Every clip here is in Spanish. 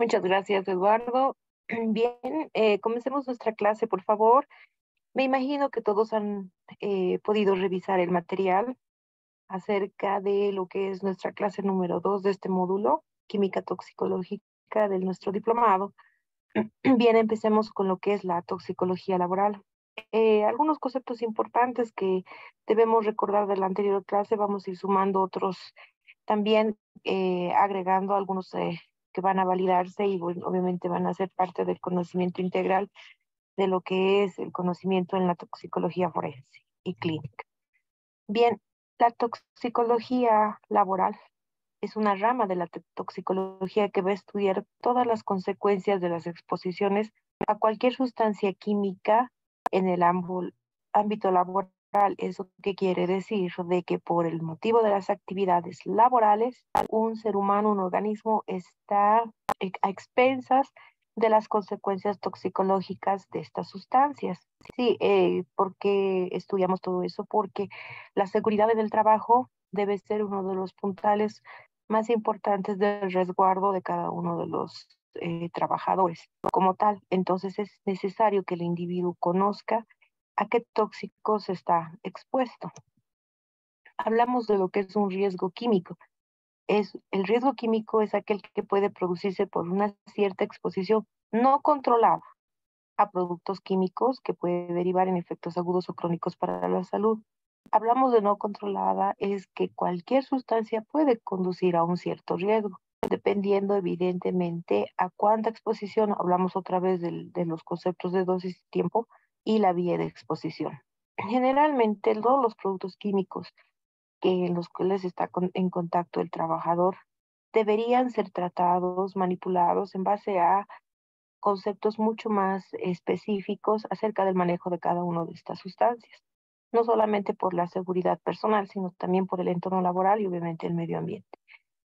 Muchas gracias, Eduardo. Bien, eh, comencemos nuestra clase, por favor. Me imagino que todos han eh, podido revisar el material acerca de lo que es nuestra clase número dos de este módulo, química toxicológica de nuestro diplomado. Bien, empecemos con lo que es la toxicología laboral. Eh, algunos conceptos importantes que debemos recordar de la anterior clase, vamos a ir sumando otros también, agregando algunos van a validarse y obviamente van a ser parte del conocimiento integral de lo que es el conocimiento en la toxicología forense y clínica. Bien, la toxicología laboral es una rama de la toxicología que va a estudiar todas las consecuencias de las exposiciones a cualquier sustancia química en el ámbito laboral eso que quiere decir de que por el motivo de las actividades laborales, un ser humano, un organismo está a expensas de las consecuencias toxicológicas de estas sustancias. Sí, eh, porque estudiamos todo eso, porque la seguridad del trabajo debe ser uno de los puntales más importantes del resguardo de cada uno de los eh, trabajadores como tal. Entonces es necesario que el individuo conozca a qué tóxicos está expuesto. Hablamos de lo que es un riesgo químico. Es, el riesgo químico es aquel que puede producirse por una cierta exposición no controlada a productos químicos que puede derivar en efectos agudos o crónicos para la salud. Hablamos de no controlada, es que cualquier sustancia puede conducir a un cierto riesgo, dependiendo evidentemente a cuánta exposición, hablamos otra vez de los conceptos de dosis y tiempo, y la vía de exposición. Generalmente todos los productos químicos que los cuales está en contacto el trabajador deberían ser tratados, manipulados en base a conceptos mucho más específicos acerca del manejo de cada una de estas sustancias, no solamente por la seguridad personal, sino también por el entorno laboral y obviamente el medio ambiente.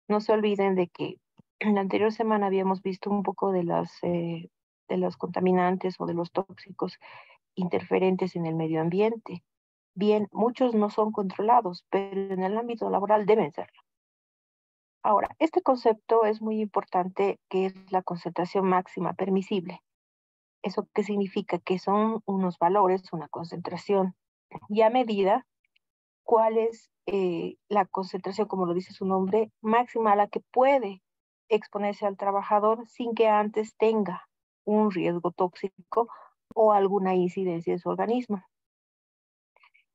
No se olviden de que en la anterior semana habíamos visto un poco de, las, eh, de los contaminantes o de los tóxicos interferentes en el medio ambiente. Bien, muchos no son controlados, pero en el ámbito laboral deben serlo. Ahora, este concepto es muy importante, que es la concentración máxima permisible. ¿Eso qué significa? Que son unos valores, una concentración, y a medida cuál es eh, la concentración, como lo dice su nombre, máxima a la que puede exponerse al trabajador sin que antes tenga un riesgo tóxico o alguna incidencia en su organismo.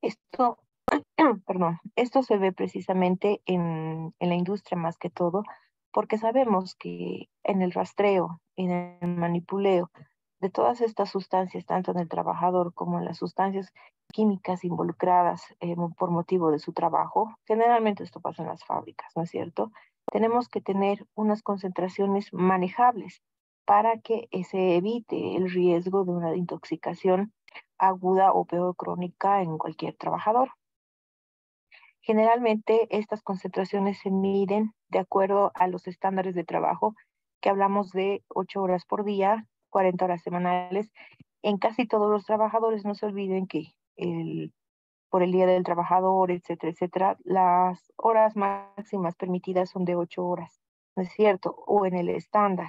Esto, perdón, esto se ve precisamente en, la industria más que todo, porque sabemos que en el rastreo, en el manipuleo de todas estas sustancias, tanto en el trabajador como en las sustancias químicas involucradas eh, por motivo de su trabajo, generalmente esto pasa en las fábricas, ¿no es cierto? Tenemos que tener unas concentraciones manejables para que eh, se evite el riesgo de una intoxicación aguda o peor crónica en cualquier trabajador. Generalmente estas concentraciones se miden de acuerdo a los estándares de trabajo, que hablamos de 8 horas por día, 40 horas semanales. En casi todos los trabajadores, no se olviden que por el Día del Trabajador, etcétera, etcétera, las horas máximas permitidas son de 8 horas, ¿no es cierto? O en el estándar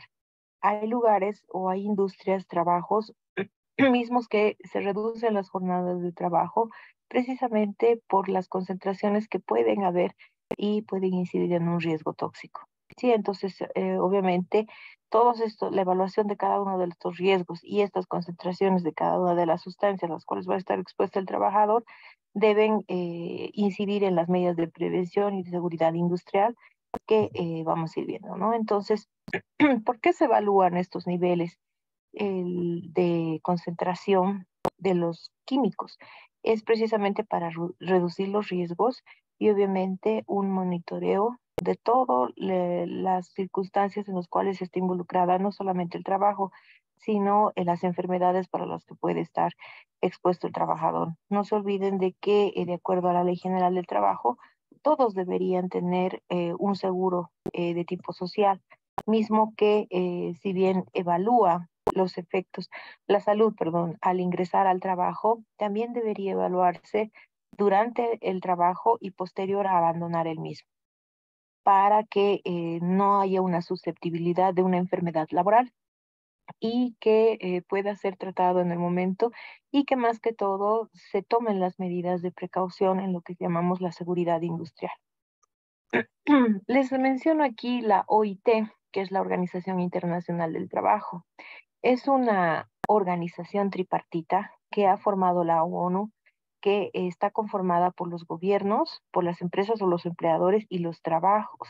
hay lugares o hay industrias, trabajos mismos que se reducen las jornadas de trabajo precisamente por las concentraciones que pueden haber y pueden incidir en un riesgo tóxico. Sí, entonces, eh, obviamente, todos esto, la evaluación de cada uno de estos riesgos y estas concentraciones de cada una de las sustancias a las cuales va a estar expuesto el trabajador deben eh, incidir en las medidas de prevención y de seguridad industrial que eh, vamos a ir viendo, ¿no? Entonces, ¿por qué se evalúan estos niveles de concentración de los químicos? Es precisamente para reducir los riesgos y obviamente un monitoreo de todas las circunstancias en las cuales está involucrada, no solamente el trabajo, sino en eh, las enfermedades para las que puede estar expuesto el trabajador. No se olviden de que, eh, de acuerdo a la Ley General del Trabajo, todos deberían tener eh, un seguro eh, de tipo social, mismo que eh, si bien evalúa los efectos, la salud, perdón, al ingresar al trabajo, también debería evaluarse durante el trabajo y posterior a abandonar el mismo, para que no haya una susceptibilidad de una enfermedad laboral y que eh, pueda ser tratado en el momento y que más que todo se tomen las medidas de precaución en lo que llamamos la seguridad industrial. Les menciono aquí la OIT, que es la Organización Internacional del Trabajo. Es una organización tripartita que ha formado la ONU, que está conformada por los gobiernos, por las empresas o los empleadores y los trabajos.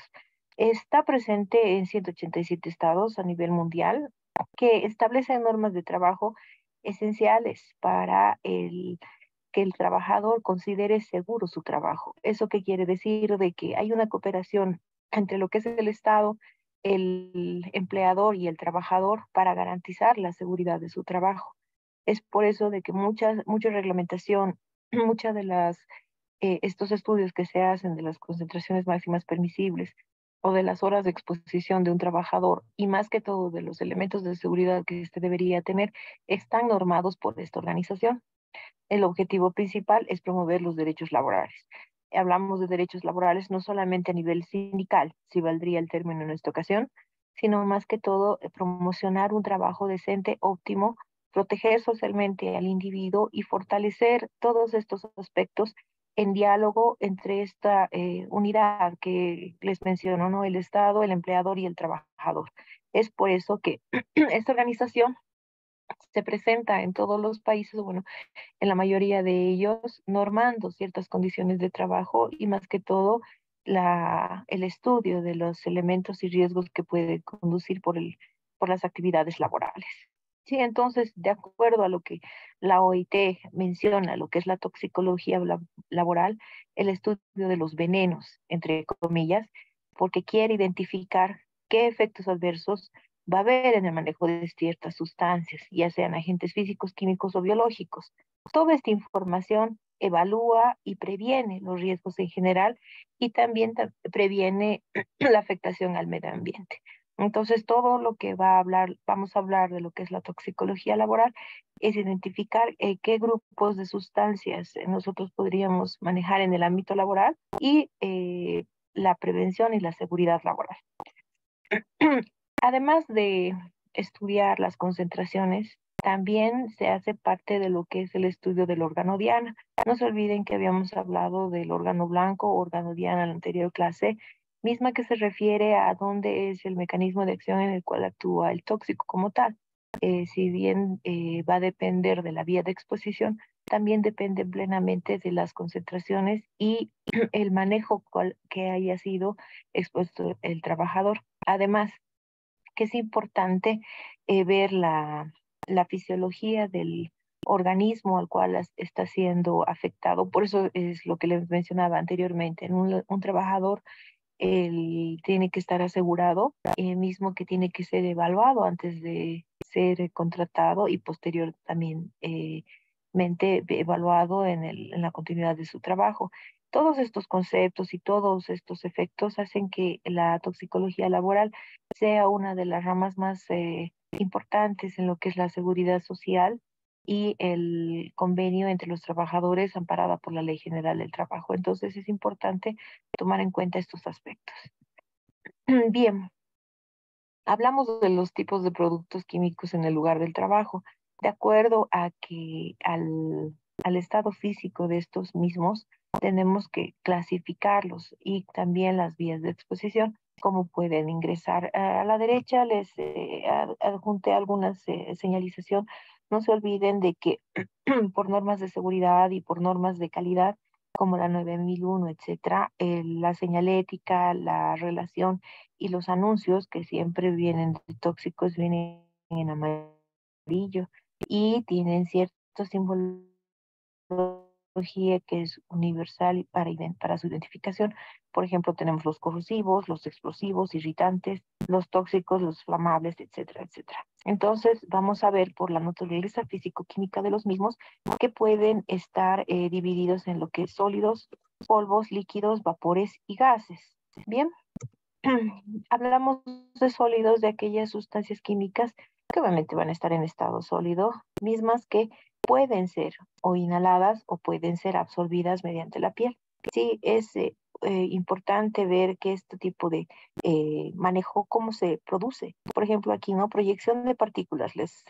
Está presente en 187 estados a nivel mundial, que establece normas de trabajo esenciales para el, que el trabajador considere seguro su trabajo. ¿Eso qué quiere decir? De que hay una cooperación entre lo que es el Estado, el empleador y el trabajador para garantizar la seguridad de su trabajo. Es por eso de que muchas, mucha reglamentación, muchas de las, eh, estos estudios que se hacen de las concentraciones máximas permisibles, o de las horas de exposición de un trabajador y más que todo de los elementos de seguridad que éste debería tener están normados por esta organización. El objetivo principal es promover los derechos laborales. Hablamos de derechos laborales no solamente a nivel sindical, si valdría el término en esta ocasión, sino más que todo eh, promocionar un trabajo decente, óptimo, proteger socialmente al individuo y fortalecer todos estos aspectos en diálogo entre esta eh, unidad que les menciono, ¿no? el Estado, el empleador y el trabajador. Es por eso que esta organización se presenta en todos los países, bueno, en la mayoría de ellos, normando ciertas condiciones de trabajo y más que todo la, el estudio de los elementos y riesgos que puede conducir por, el, por las actividades laborales entonces, de acuerdo a lo que la OIT menciona, lo que es la toxicología laboral, el estudio de los venenos, entre comillas, porque quiere identificar qué efectos adversos va a haber en el manejo de ciertas sustancias, ya sean agentes físicos, químicos o biológicos. Toda esta información evalúa y previene los riesgos en general y también previene la afectación al medio ambiente. Entonces, todo lo que va a hablar, vamos a hablar de lo que es la toxicología laboral, es identificar eh, qué grupos de sustancias eh, nosotros podríamos manejar en el ámbito laboral y eh, la prevención y la seguridad laboral. Además de estudiar las concentraciones, también se hace parte de lo que es el estudio del órgano diana. No se olviden que habíamos hablado del órgano blanco, órgano diana en la anterior clase, misma que se refiere a dónde es el mecanismo de acción en el cual actúa el tóxico como tal. Eh, si bien eh, va a depender de la vía de exposición, también depende plenamente de las concentraciones y el manejo que haya sido expuesto el trabajador. Además, que es importante eh, ver la, la fisiología del, organismo al cual está siendo afectado. Por eso es lo que les mencionaba anteriormente. Un, un trabajador él tiene que estar asegurado, mismo que tiene que ser evaluado antes de ser contratado y posterior también eh, evaluado en, la continuidad de su trabajo. Todos estos conceptos y todos estos efectos hacen que la toxicología laboral sea una de las ramas más eh, importantes en lo que es la seguridad social y el convenio entre los trabajadores amparada por la Ley General del Trabajo. Entonces es importante tomar en cuenta estos aspectos. Bien, hablamos de los tipos de productos químicos en el lugar del trabajo. De acuerdo a que al, al estado físico de estos mismos, tenemos que clasificarlos y también las vías de exposición, cómo pueden ingresar. A la derecha les eh, adjunté alguna eh, señalización no se olviden de que por normas de seguridad y por normas de calidad, como la 9001, etcétera, la señalética, la relación y los anuncios que siempre vienen tóxicos vienen en amarillo y tienen cierta simbología que es universal para, para su identificación. Por ejemplo, tenemos los corrosivos, los explosivos, irritantes, los tóxicos, los flamables, etcétera, etcétera. Entonces, vamos a ver por la naturaleza físico-química de los mismos que pueden estar eh, divididos en lo que es sólidos, polvos, líquidos, vapores y gases. Bien, hablamos de sólidos, de aquellas sustancias químicas que obviamente van a estar en estado sólido, mismas que pueden ser o inhaladas o pueden ser absorbidas mediante la piel sí es eh, eh, importante ver que este tipo de eh, manejo, cómo se produce. Por ejemplo, aquí, ¿no? Proyección de partículas, les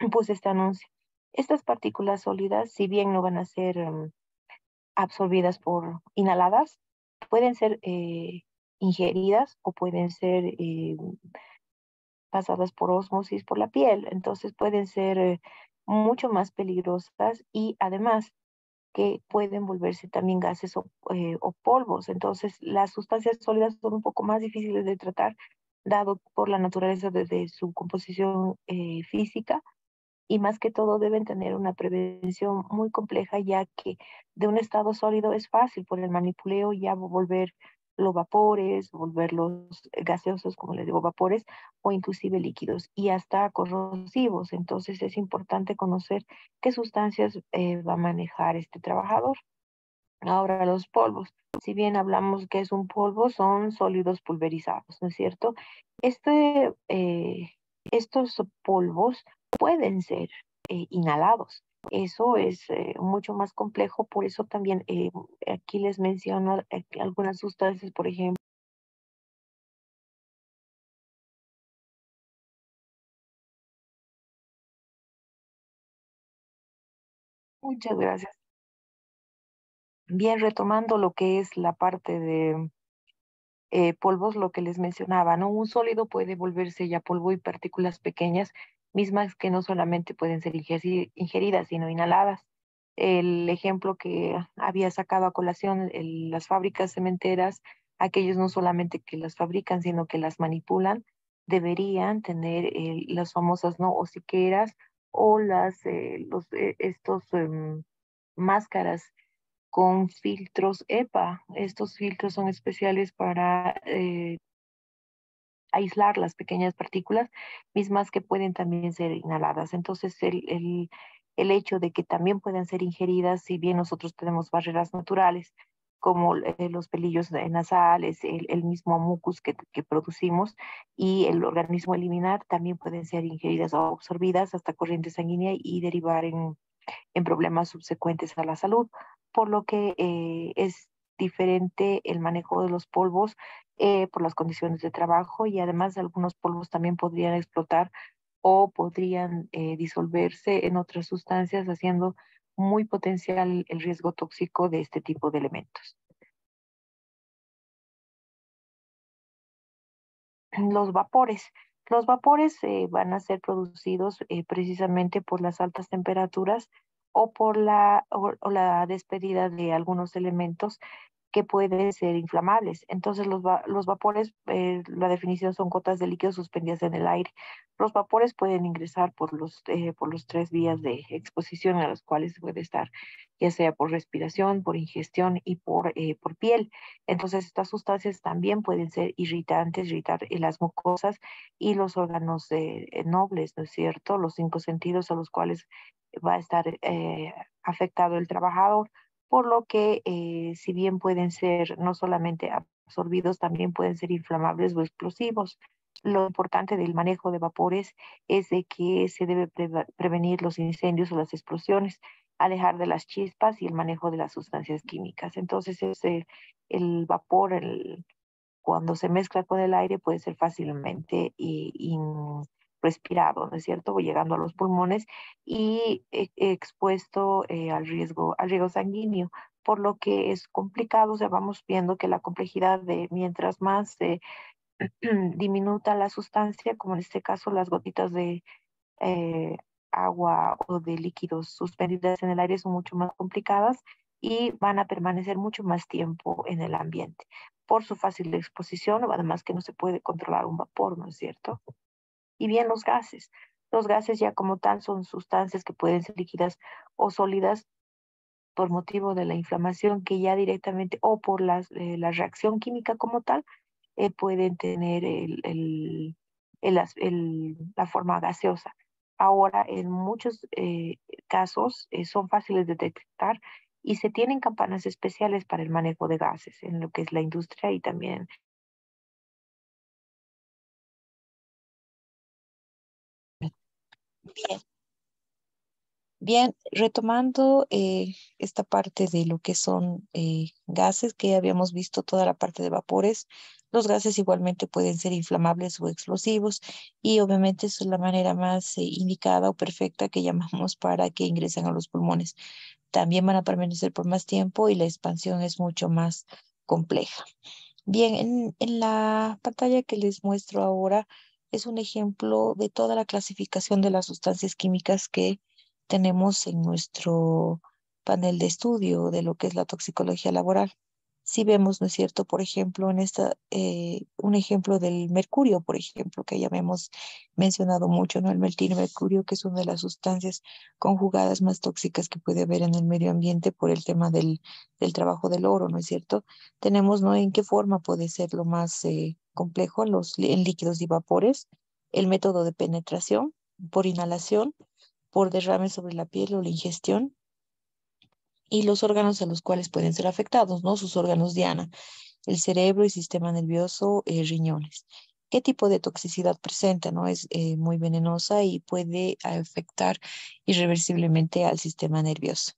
puse este anuncio. Estas partículas sólidas, si bien no van a ser mm, absorbidas por inhaladas, pueden ser ingeridas o pueden ser pasadas por osmosis por la piel. Entonces pueden ser mucho más peligrosas y además que pueden volverse también gases eh, o, polvos. Entonces, las sustancias sólidas son un poco más difíciles de tratar, dado por la naturaleza de, su composición eh, física, y más que todo deben tener una prevención muy compleja, ya que de un estado sólido es fácil por el manipuleo ya volver los vapores, volverlos gaseosos, como les digo, vapores o inclusive líquidos y hasta corrosivos. Entonces es importante conocer qué sustancias eh, va a manejar este trabajador. Ahora los polvos. Si bien hablamos que es un polvo, son sólidos pulverizados, ¿no es cierto? Este, eh, estos polvos pueden ser eh, inhalados eso es eh, mucho más complejo, por eso también eh, aquí les menciono eh, algunas sustancias, por ejemplo. Muchas gracias. Bien, retomando lo que es la parte de polvos, lo que les mencionaba, ¿no? Un sólido puede volverse ya polvo y partículas pequeñas mismas que no solamente pueden ser ingeridas, sino inhaladas. El ejemplo que había sacado a colación, las fábricas cementeras, aquellos no solamente que las fabrican, sino que las manipulan, deberían tener eh, las famosas no hociqueras o las eh, los, eh, estos em, máscaras con filtros EPA. Estos filtros son especiales para aislar las pequeñas partículas mismas que pueden también ser inhaladas. Entonces, el, hecho de que también puedan ser ingeridas, si bien nosotros tenemos barreras naturales, como eh, los pelillos nasales, el, mismo mucus que, producimos y el organismo eliminar también pueden ser ingeridas o absorbidas hasta corriente sanguínea y derivar en, problemas subsecuentes a la salud, por lo que eh, es diferente el manejo de los polvos eh, por las condiciones de trabajo y además algunos polvos también podrían explotar o podrían eh, disolverse en otras sustancias, haciendo muy potencial el riesgo tóxico de este tipo de elementos. Los vapores. Los vapores eh, van a ser producidos precisamente por las altas temperaturas o por la, la despedida de algunos elementos que pueden ser inflamables. Entonces, los, los vapores, eh, la definición son gotas de líquido suspendidas en el aire. Los vapores pueden ingresar por los, eh, por los tres vías de exposición a las cuales puede estar, ya sea por respiración, por ingestión y por, eh, por piel. Entonces, estas sustancias también pueden ser irritantes, irritar las mucosas y los órganos nobles, ¿no es cierto? Los cinco sentidos a los cuales va a estar eh, afectado el trabajador, por lo que eh, si bien pueden ser no solamente absorbidos, también pueden ser inflamables o explosivos. Lo importante del manejo de vapores es de que se debe prevenir los incendios o las explosiones, alejar de las chispas y el manejo de las sustancias químicas. Entonces, ese, el vapor el, cuando se mezcla con el aire puede ser fácilmente in, respirado, ¿no es cierto? Voy llegando a los pulmones y e, expuesto eh, al riesgo, al riesgo sanguíneo, por lo que es complicado, o sea, vamos viendo que la complejidad de mientras más se diminuta la sustancia, como en este caso las gotitas de eh, agua o de líquidos suspendidas en el aire son mucho más complicadas y van a permanecer mucho más tiempo en el ambiente por su fácil exposición, además que no se puede controlar un vapor, ¿no es cierto? y bien los gases. Los gases ya como tal son sustancias que pueden ser líquidas o sólidas por motivo de la inflamación que ya directamente o por las, eh, la reacción química como tal eh, pueden tener el, la forma gaseosa. Ahora en muchos eh, casos son fáciles de detectar y se tienen campanas especiales para el manejo de gases en lo que es la industria y también Bien. Bien, retomando eh, esta parte de lo que son eh, gases, que habíamos visto toda la parte de vapores, los gases igualmente pueden ser inflamables o explosivos y obviamente es la manera más eh, indicada o perfecta que llamamos para que ingresen a los pulmones. También van a permanecer por más tiempo y la expansión es mucho más compleja. Bien, en la pantalla que les muestro ahora, es un ejemplo de toda la clasificación de las sustancias químicas que tenemos en nuestro panel de estudio de lo que es la toxicología laboral. Si vemos, ¿no es cierto? Por ejemplo, en esta, eh, un ejemplo del mercurio, por ejemplo, que ya hemos mencionado mucho, ¿no? El mercurio, que es una de las sustancias conjugadas más tóxicas que puede haber en el medio ambiente por el tema del, del trabajo del oro, ¿no es cierto? Tenemos, ¿no? En qué forma puede ser lo más eh, complejo los, en líquidos y vapores, el método de penetración por inhalación, por derrame sobre la piel o la ingestión y los órganos a los cuales pueden ser afectados, ¿no? Sus órganos diana, el cerebro, y sistema nervioso, eh, riñones. ¿Qué tipo de toxicidad presenta? ¿no? Es eh, muy venenosa y puede afectar irreversiblemente al sistema nervioso.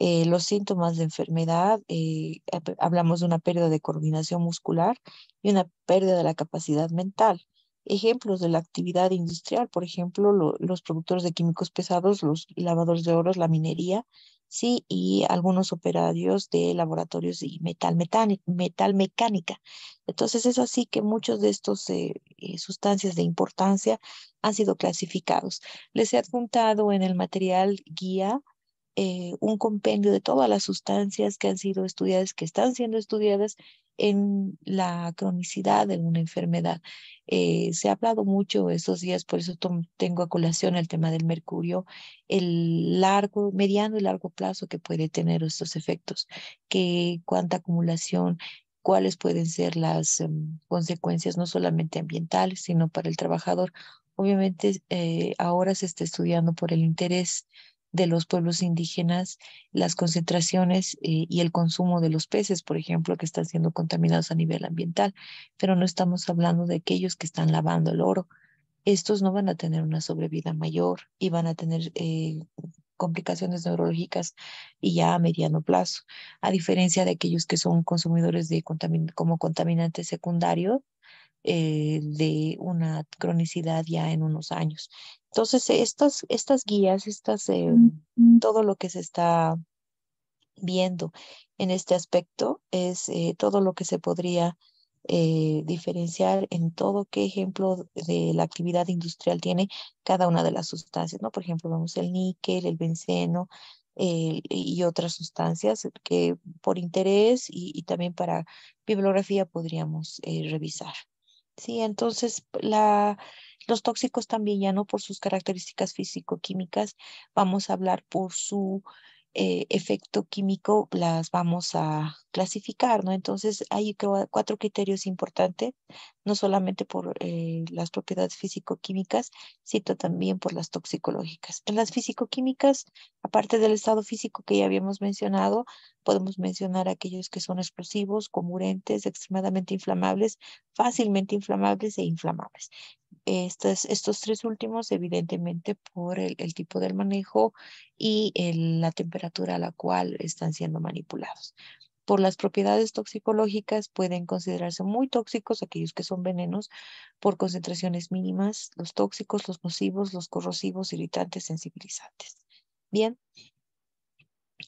Eh, los síntomas de enfermedad, eh, hablamos de una pérdida de coordinación muscular y una pérdida de la capacidad mental. Ejemplos de la actividad industrial, por ejemplo, los productores de químicos pesados, los lavadores de oro, la minería, sí, y algunos operarios de laboratorios y metal, metal, mecánica. Entonces es así que muchos de estos eh, sustancias de importancia han sido clasificados. Les he adjuntado en el material guía eh, un compendio de todas las sustancias que han sido estudiadas, que están siendo estudiadas en la cronicidad de una enfermedad. Eh, se ha hablado mucho estos días, por eso tengo a colación el tema del mercurio, el largo, mediano y largo plazo que puede tener estos efectos, que cuánta acumulación, cuáles pueden ser las em, consecuencias no solamente ambientales, sino para el trabajador. Obviamente eh, ahora se está estudiando por el interés de los pueblos indígenas, las concentraciones eh, y el consumo de los peces, por ejemplo, que están siendo contaminados a nivel ambiental, pero no estamos hablando de aquellos que están lavando el oro. Estos no van a tener una sobrevida mayor y van a tener eh, complicaciones neurológicas y ya a mediano plazo, a diferencia de aquellos que son consumidores de como contaminantes secundarios, eh, de una cronicidad ya en unos años. Entonces, estas, estas guías, estas, eh, todo lo que se está viendo en este aspecto es eh, todo lo que se podría diferenciar en todo qué ejemplo de la actividad industrial tiene cada una de las sustancias, ¿no? Por ejemplo, vamos el níquel, el benceno y otras sustancias que por interés y también para bibliografía podríamos revisar. Sí, entonces la, los tóxicos también ya no por sus características físico-químicas, vamos a hablar por su eh, efecto químico las vamos a clasificar, ¿no? Entonces hay cuatro criterios importantes, no solamente por eh, las propiedades físico-químicas, sino también por las toxicológicas. En las físico-químicas, aparte del estado físico que ya habíamos mencionado, podemos mencionar aquellos que son explosivos, comurentes, extremadamente inflamables, fácilmente inflamables e inflamables. Estos, estos tres últimos, evidentemente, por el, tipo del manejo y la temperatura a la cual están siendo manipulados. Por las propiedades toxicológicas pueden considerarse muy tóxicos aquellos que son venenos por concentraciones mínimas, los tóxicos, los nocivos, los corrosivos, irritantes, sensibilizantes. Bien,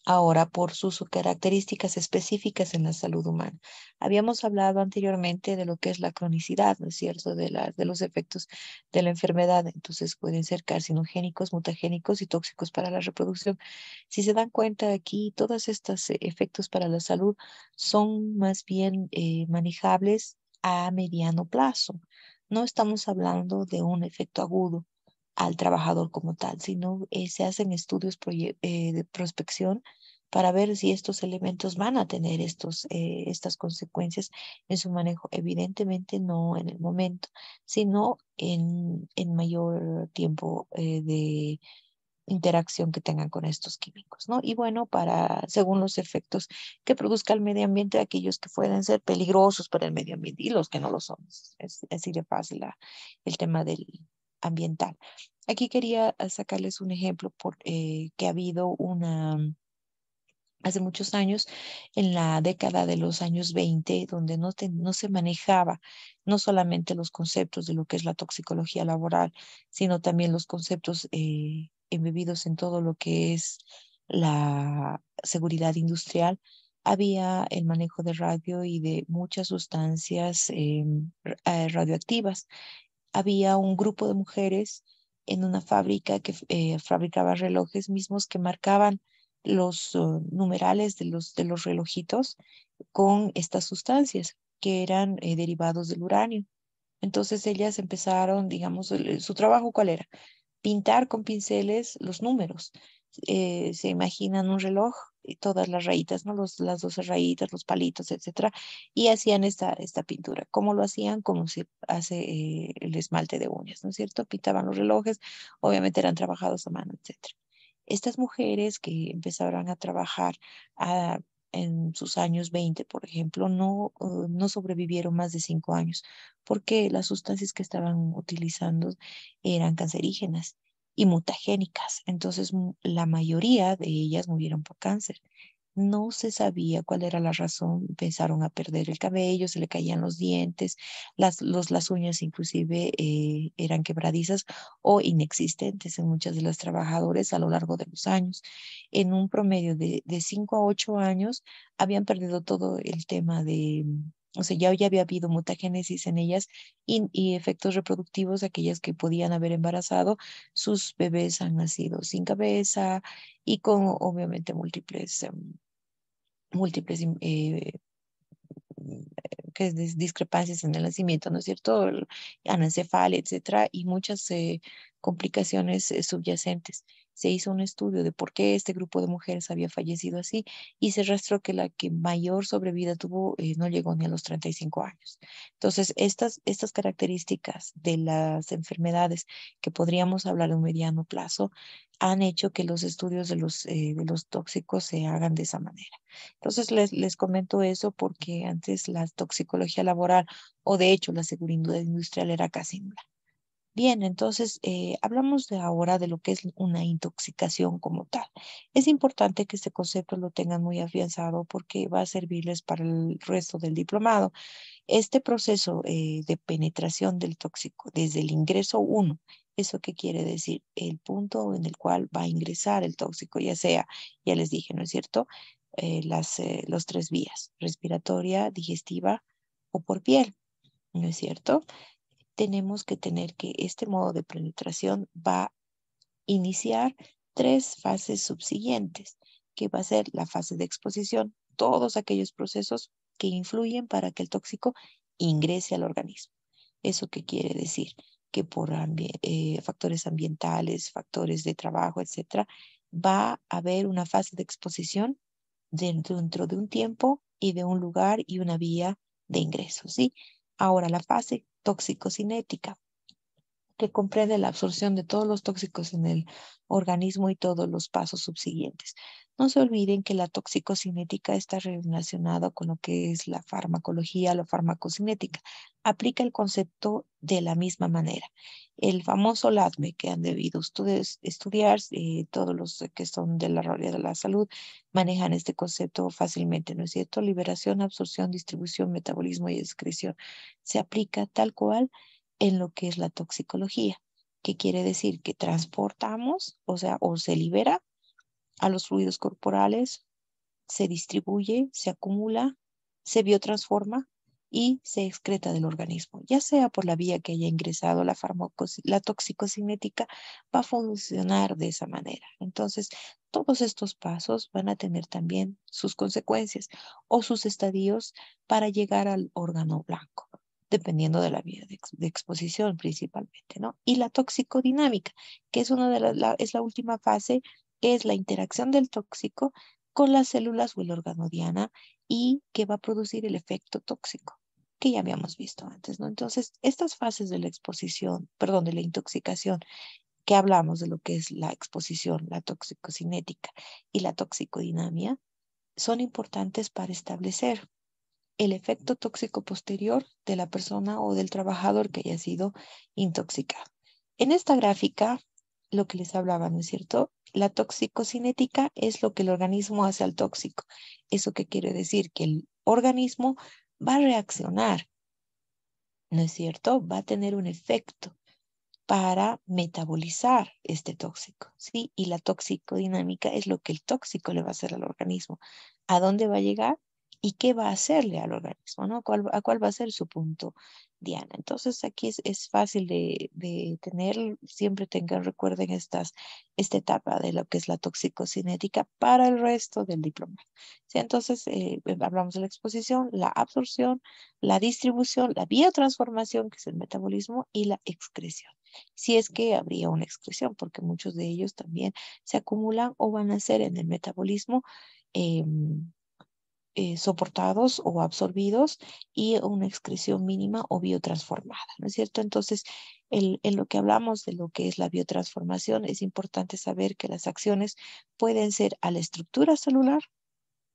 ahora por sus características específicas en la salud humana. Habíamos hablado anteriormente de lo que es la cronicidad, ¿no es cierto?, de, los efectos de la enfermedad. Entonces pueden ser carcinogénicos, mutagénicos y tóxicos para la reproducción. Si se dan cuenta aquí, todos estos eh, efectos para la salud son más bien eh, manejables a mediano plazo. No estamos hablando de un efecto agudo al trabajador como tal, sino eh, se hacen estudios eh, de prospección para ver si estos elementos van a tener estos, eh, estas consecuencias en su manejo. Evidentemente no en el momento, sino en, mayor tiempo de interacción que tengan con estos químicos, ¿no? Y bueno, para, según los efectos que produzca el medio ambiente, aquellos que pueden ser peligrosos para el medio ambiente y los que no lo son. Es así de fácil el tema del, ambiental. Aquí quería eh, sacarles un ejemplo por, eh, que ha habido una, mm, hace muchos años, en la década de los años 20, donde no, se manejaba no solamente los conceptos de lo que es la toxicología laboral, sino también los conceptos eh, embebidos en todo lo que es la seguridad industrial. Había el manejo de radio y de muchas sustancias em, radioactivas había un grupo de mujeres en una fábrica que eh, fabricaba relojes mismos que marcaban los eh, numerales de los, de los relojitos con estas sustancias que eran eh, derivados del uranio. Entonces ellas empezaron, digamos, su trabajo cuál era? Pintar con pinceles los números. se imaginan un reloj todas las rayitas, ¿no? Los, las 12 rayitas, los palitos, etcétera, y hacían esta, esta pintura. ¿Cómo lo hacían? Como se hace eh, el esmalte de uñas, ¿no es cierto? Pintaban los relojes, obviamente eran trabajados a mano, etcétera. Estas mujeres que empezaron a trabajar ah, en sus años 20, por ejemplo, no, uh, no sobrevivieron más de cinco años porque las sustancias que estaban utilizando eran cancerígenas y mutagénicas. Entonces, la mayoría de ellas murieron por cáncer. No se sabía cuál era la razón. Empezaron a perder el cabello, se le caían los dientes, las, las uñas inclusive eh, eran quebradizas o inexistentes en muchas de las trabajadoras a lo largo de los años. En un promedio de, de 5 a 8 años habían perdido todo el tema de, o sea, ya, había habido mutagénesis en ellas y, efectos reproductivos, aquellas que podían haber embarazado, sus bebés han nacido sin cabeza y con obviamente múltiples, em, múltiples em, eh, discrepancias en el nacimiento, ¿no es cierto? Anencefalia, etcétera, y muchas eh, complicaciones eh, subyacentes se hizo un estudio de por qué este grupo de mujeres había fallecido así y se rastró que la que mayor sobrevida tuvo eh, no llegó ni a los 35 años. Entonces, estas, estas características de las enfermedades que podríamos hablar de un mediano plazo han hecho que los estudios de los, eh, de los tóxicos se hagan de esa manera. Entonces, les, les comento eso porque antes la toxicología laboral o de hecho la seguridad industrial era casi nula. Bien, entonces eh, hablamos de ahora de lo que es una intoxicación como tal. Es importante que este concepto lo tengan muy afianzado porque va a servirles para el resto del diplomado. Este proceso eh, de penetración del tóxico desde el ingreso uno, ¿eso qué quiere decir? El punto en el cual va a ingresar el tóxico, ya sea, ya les dije, ¿no es cierto? Eh, las, los tres vías, respiratoria, digestiva o por piel, ¿no es cierto? tenemos que tener que este modo de penetración va a iniciar tres fases subsiguientes, que va a ser la fase de exposición, todos aquellos procesos que influyen para que el tóxico ingrese al organismo. ¿Eso qué quiere decir? Que por eh, factores ambientales, factores de trabajo, etcétera, va a haber una fase de exposición dentro, dentro de un tiempo y de un lugar y una vía de ingreso, ¿sí? Ahora la fase toxicocinética que comprende la absorción de todos los tóxicos en el organismo y todos los pasos subsiguientes. No se olviden que la toxicocinética está relacionada con lo que es la farmacología, la farmacocinética. Aplica el concepto de la misma manera. El famoso LATME que han debido ustedes estudiar, eh, todos los que son de la área de la salud manejan este concepto fácilmente, ¿no es cierto? Liberación, absorción, distribución, metabolismo y excreción. Se aplica tal cual en lo que es la toxicología, que quiere decir que transportamos, o sea, o se libera a los fluidos corporales, se distribuye, se acumula, se biotransforma y se excreta del organismo, ya sea por la vía que haya ingresado la, la toxicocinética, va a funcionar de esa manera. Entonces, todos estos pasos van a tener también sus consecuencias o sus estadios para llegar al órgano blanco dependiendo de la vía de, exposición principalmente, ¿no? Y la toxicodinámica, que es una de las, la, es la última fase, que es la interacción del tóxico con las células o el órgano diana y que va a producir el efecto tóxico que ya habíamos visto antes, ¿no? Entonces, estas fases de la exposición, perdón, de la intoxicación, que hablamos de lo que es la exposición, la toxicocinética y la toxicodinamia, son importantes para establecer el efecto tóxico posterior de la persona o del trabajador que haya sido intoxicado. En esta gráfica, lo que les hablaba, ¿no es cierto? La toxicocinética es lo que el organismo hace al tóxico. ¿Eso qué quiere decir? Que el organismo va a reaccionar, ¿no es cierto? Va a tener un efecto para metabolizar este tóxico, ¿sí? Y la toxicodinámica es lo que el tóxico le va a hacer al organismo. ¿A dónde va a llegar? y qué va a hacerle al organismo, ¿no? ¿A cuál va a ser su punto diana? Entonces aquí es, fácil de, tener, siempre tengan, recuerden estas, esta etapa de lo que es la toxicocinética para el resto del diploma. ¿Sí? Entonces eh, eh, hablamos de la exposición, la absorción, la distribución, la biotransformación, que es el metabolismo, y la excreción si es que habría una excreción, porque muchos de ellos también se acumulan o van a ser en el metabolismo em, eh, soportados o absorbidos y una excreción mínima o biotransformada, ¿no es cierto? Entonces, en lo que hablamos de lo que es la biotransformación, es importante saber que las acciones pueden ser a la estructura celular,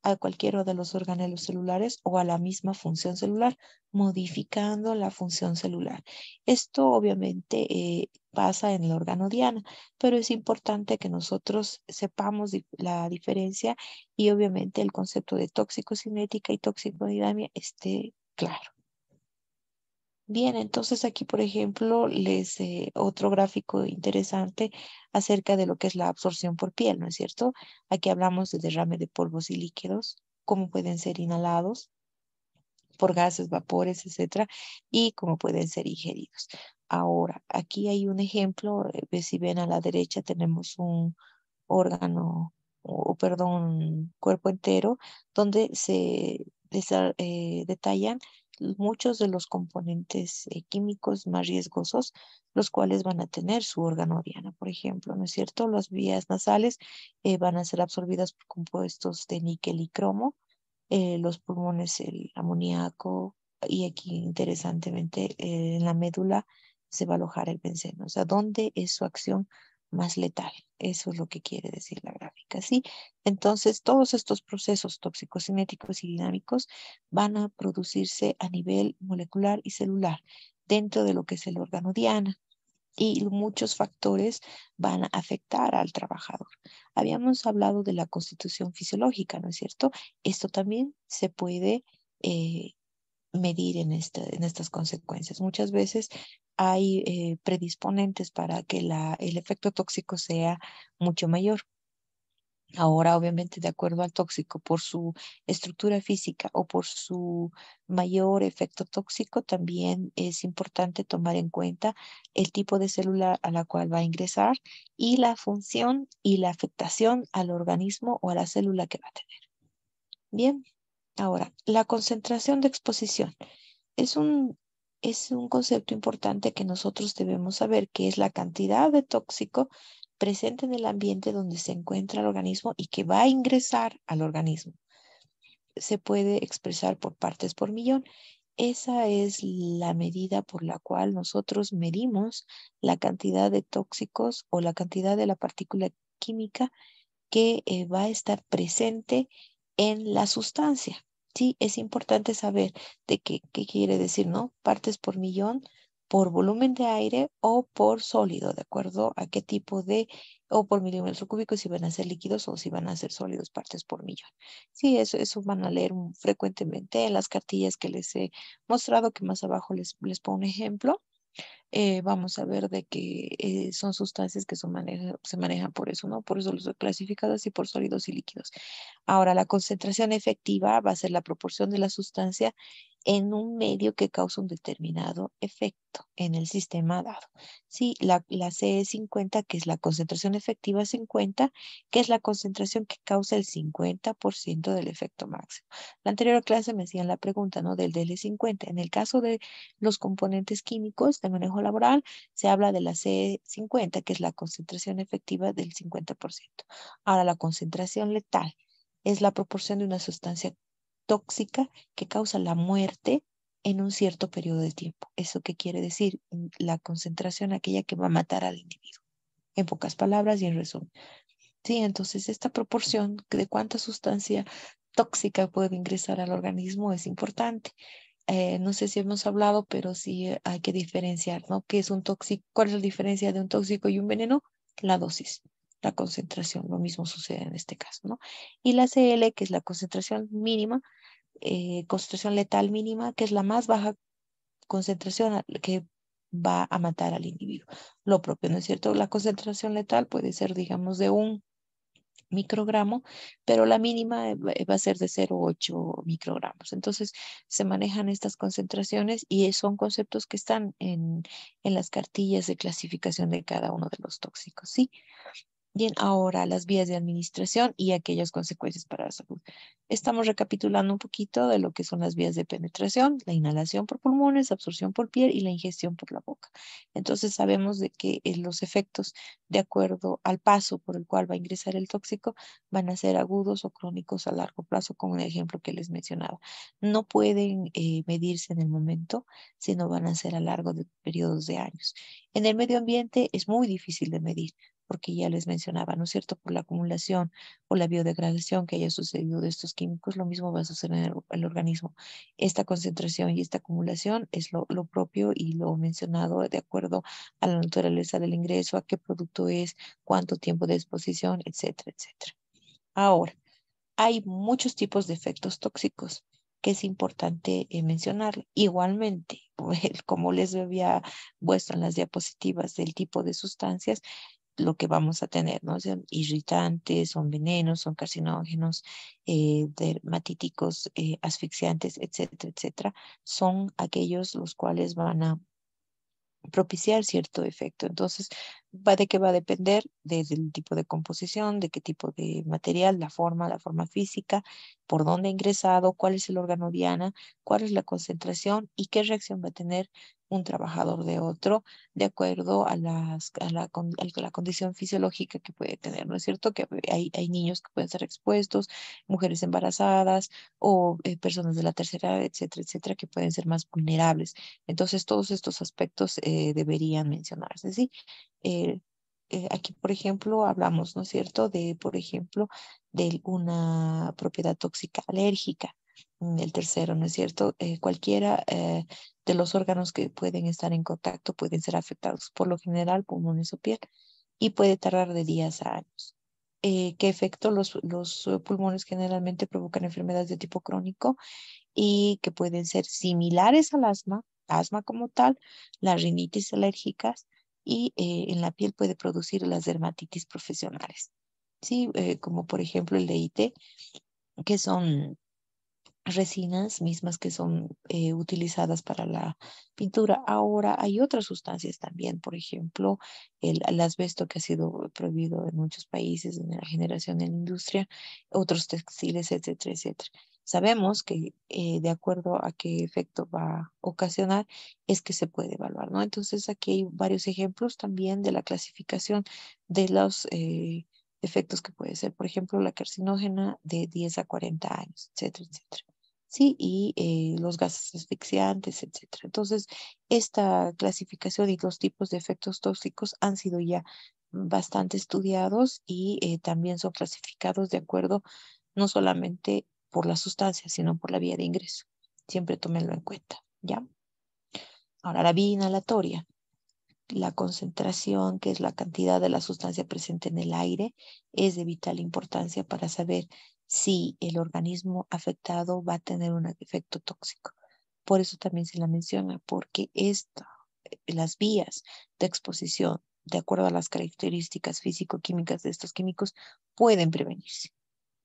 a cualquiera de los organelos celulares o a la misma función celular, modificando la función celular. Esto obviamente eh, pasa en el órgano diana, pero es importante que nosotros sepamos la diferencia y obviamente el concepto de cinética y toxicodinamia esté claro. Bien, entonces aquí, por ejemplo, les eh, otro gráfico interesante acerca de lo que es la absorción por piel, ¿no es cierto? Aquí hablamos de derrame de polvos y líquidos, cómo pueden ser inhalados, por gases, vapores, etcétera, y cómo pueden ser ingeridos. Ahora, aquí hay un ejemplo, eh, pues, si ven a la derecha tenemos un órgano, o perdón, cuerpo entero, donde se eh, detallan muchos de los componentes eh, químicos más riesgosos, los cuales van a tener su órgano diana, por ejemplo, ¿no es cierto? Las vías nasales van a ser absorbidas por compuestos de níquel y cromo, eh, los pulmones, el amoníaco y aquí interesantemente eh, en la médula se va a alojar el benceno, o sea, ¿dónde es su acción más letal? Eso es lo que quiere decir la gráfica, ¿sí? Entonces, todos estos procesos tóxicos cinéticos y dinámicos van a producirse a nivel molecular y celular dentro de lo que es el órgano diana y muchos factores van a afectar al trabajador. Habíamos hablado de la constitución fisiológica, ¿no es cierto? Esto también se puede eh, medir en, este, en estas consecuencias. Muchas veces hay eh, predisponentes para que la, el efecto tóxico sea mucho mayor. Ahora, obviamente, de acuerdo al tóxico, por su estructura física o por su mayor efecto tóxico, también es importante tomar en cuenta el tipo de célula a la cual va a ingresar y la función y la afectación al organismo o a la célula que va a tener. Bien, ahora, la concentración de exposición. Es un, es un concepto importante que nosotros debemos saber, que es la cantidad de tóxico presente en el ambiente donde se encuentra el organismo y que va a ingresar al organismo. Se puede expresar por partes por millón. Esa es la medida por la cual nosotros medimos la cantidad de tóxicos o la cantidad de la partícula química que eh, va a estar presente en la sustancia. Sí, es importante saber de qué, qué quiere decir, ¿no? Partes por millón por volumen de aire o por sólido, de acuerdo a qué tipo de, o por milímetro cúbico, si van a ser líquidos o si van a ser sólidos partes por millón. Sí, eso, eso van a leer frecuentemente en las cartillas que les he mostrado, que más abajo les, les pongo un ejemplo. Eh, vamos a ver de que eh, son sustancias que se manejan por eso, ¿no? Por eso los clasificados y por sólidos y líquidos. Ahora, la concentración efectiva va a ser la proporción de la sustancia en un medio que causa un determinado efecto en el sistema dado. Sí, la, la CE50, que es la concentración efectiva 50, que es la concentración que causa el 50% del efecto máximo. La anterior clase me hacían la pregunta, ¿no? Del DL50. En el caso de los componentes químicos de manejo laboral, se habla de la C50, que es la concentración efectiva del 50%. Ahora, la concentración letal es la proporción de una sustancia tóxica que causa la muerte en un cierto periodo de tiempo. ¿Eso qué quiere decir? La concentración aquella que va a matar al individuo. En pocas palabras y en resumen. Sí, entonces esta proporción de cuánta sustancia tóxica puede ingresar al organismo es importante. Eh, no sé si hemos hablado, pero sí eh, hay que diferenciar, ¿no? ¿Qué es un tóxico? ¿Cuál es la diferencia de un tóxico y un veneno? La dosis, la concentración, lo mismo sucede en este caso, ¿no? Y la CL, que es la concentración mínima, eh, concentración letal mínima, que es la más baja concentración que va a matar al individuo. Lo propio, ¿no es cierto? La concentración letal puede ser, digamos, de un microgramo, pero la mínima eh, eh, va a ser de 0,8 microgramos. Entonces, se manejan estas concentraciones y eh, son conceptos que están en, en las cartillas de clasificación de cada uno de los tóxicos, ¿sí? Bien, ahora las vías de administración y aquellas consecuencias para la salud. Estamos recapitulando un poquito de lo que son las vías de penetración, la inhalación por pulmones, absorción por piel y la ingestión por la boca. Entonces sabemos de que eh, los efectos de acuerdo al paso por el cual va a ingresar el tóxico van a ser agudos o crónicos a largo plazo, como el ejemplo que les mencionaba. No pueden eh, medirse en el momento, sino van a ser a largo de periodos de años. En el medio ambiente es muy difícil de medir porque ya les mencionaba, ¿no es cierto? Por la acumulación o la biodegradación que haya sucedido de estos químicos, lo mismo va a suceder en el, organismo. Esta concentración y esta acumulación es lo, propio y lo mencionado de acuerdo a la naturaleza del ingreso, a qué producto es, cuánto tiempo de exposición, etcétera, etcétera. Ahora, hay muchos tipos de efectos tóxicos que es importante eh, mencionar. Igualmente, como les había puesto en las diapositivas del tipo de sustancias, lo que vamos a tener, ¿no? Son irritantes, son venenos, son carcinógenos, eh, dermatíticos, eh, asfixiantes, etcétera, etcétera, son aquellos los cuales van a propiciar cierto efecto. Entonces, va de qué va a depender de, del tipo de composición, de qué tipo de material, la forma, la forma física, por dónde ha ingresado, cuál es el órgano diana, cuál es la concentración y qué reacción va a tener un trabajador de otro de acuerdo a, las, a la, la, condición fisiológica que puede tener, ¿no es cierto? Que hay, niños que pueden ser expuestos, mujeres embarazadas o eh, personas de la tercera edad, etcétera, etcétera, que pueden ser más vulnerables. Entonces, todos estos aspectos eh, deberían mencionarse, ¿sí? Eh, aquí, por ejemplo, hablamos, ¿no es cierto?, de, por ejemplo, de una propiedad tóxica alérgica. Mm, el tercero, ¿no es cierto? Eh, cualquiera eh, de los órganos que pueden estar en contacto pueden ser afectados, por lo general pulmones o piel, y puede tardar de días a años. Eh, ¿Qué efecto? Los, pulmones generalmente provocan enfermedades de tipo crónico y que pueden ser similares al asma, asma como tal, las rinitis alérgicas y en la piel puede producir las dermatitis profesionales, ¿sí? como por ejemplo el DIT, que son resinas mismas que son eh, utilizadas para la pintura. Ahora hay otras sustancias también, por ejemplo, el, asbesto que ha sido prohibido en muchos países, en la generación en la industria, otros textiles, etcétera, etcétera. Sabemos que eh, de acuerdo a qué efecto va a ocasionar es que se puede evaluar, ¿no? Entonces aquí hay varios ejemplos también de la clasificación de los eh, efectos que puede ser, por ejemplo, la carcinógena de 10 a 40 años, etcétera, etcétera. ¿sí? Y eh, los gases asfixiantes, etcétera. Entonces, esta clasificación y los tipos de efectos tóxicos han sido ya bastante estudiados y eh, también son clasificados de acuerdo no solamente por la sustancia, sino por la vía de ingreso. Siempre tómenlo en cuenta, ¿ya? Ahora, la vía inhalatoria la concentración, que es la cantidad de la sustancia presente en el aire, es de vital importancia para saber si el organismo afectado va a tener un efecto tóxico. Por eso también se la menciona, porque las vías de exposición, de acuerdo a las características físico-químicas de estos químicos, pueden prevenirse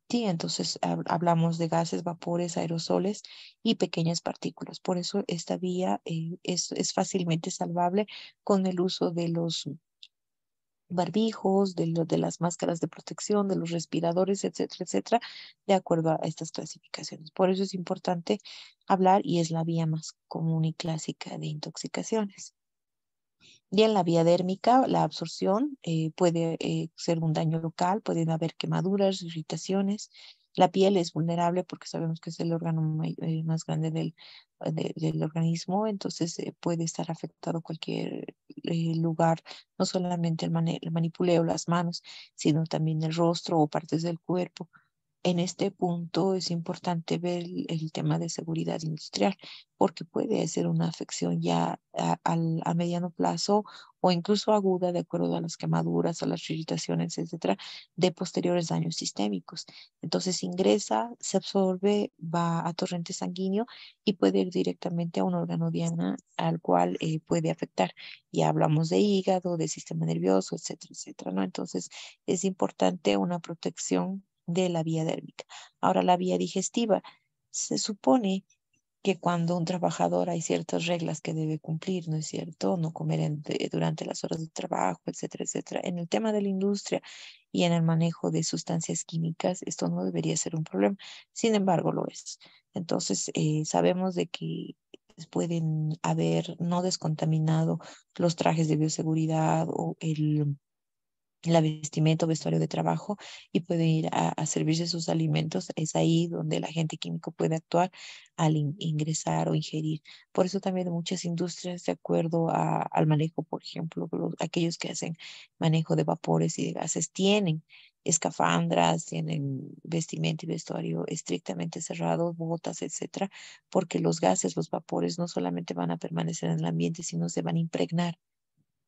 entonces hablamos de gases, vapores, aerosoles y pequeñas partículas. Por eso esta vía eh, es, fácilmente salvable con el uso de los barbijos, de las máscaras de protección, de los respiradores, etcétera, etcétera, de acuerdo a estas clasificaciones. Por eso es importante hablar y es la vía más común y clásica de intoxicaciones. Y en la vía dérmica, la absorción eh, puede eh, ser un daño local, pueden haber quemaduras, irritaciones. La piel es vulnerable porque sabemos que es el órgano eh, más grande del, organismo, entonces puede estar afectado cualquier lugar, no solamente el, manipulado el manipuleo, las manos, sino también el rostro o partes del cuerpo. En este punto es importante ver el, tema de seguridad industrial porque puede ser una afección ya a, a, mediano plazo o incluso aguda de acuerdo a las quemaduras, a las irritaciones, etcétera, de posteriores daños sistémicos. Entonces ingresa, se absorbe, va a torrente sanguíneo y puede ir directamente a un órgano diana al cual eh, puede afectar. Ya hablamos de hígado, de sistema nervioso, etcétera, etcétera, ¿no? Entonces es importante una protección de la vía dérmica. Ahora, la vía digestiva. Se supone que cuando un trabajador hay ciertas reglas que debe cumplir, ¿no es cierto? No comer durante las horas de trabajo, etcétera, etcétera. En el tema de la industria y en el manejo de sustancias químicas, esto no debería ser un problema. Sin embargo, lo es. Entonces, eh, sabemos de que pues, pueden haber no descontaminado los trajes de bioseguridad o el la vestimenta o vestuario de trabajo y pueden ir a, servirse sus alimentos. Es ahí donde el agente químico puede actuar al ingresar o ingerir. Por eso también muchas industrias, de acuerdo al manejo, por ejemplo, aquellos que hacen manejo de vapores y de gases, tienen escafandras, tienen vestimenta y vestuario estrictamente cerrados, botas, etcétera, porque los gases, los vapores no solamente van a permanecer en el ambiente, sino se van a impregnar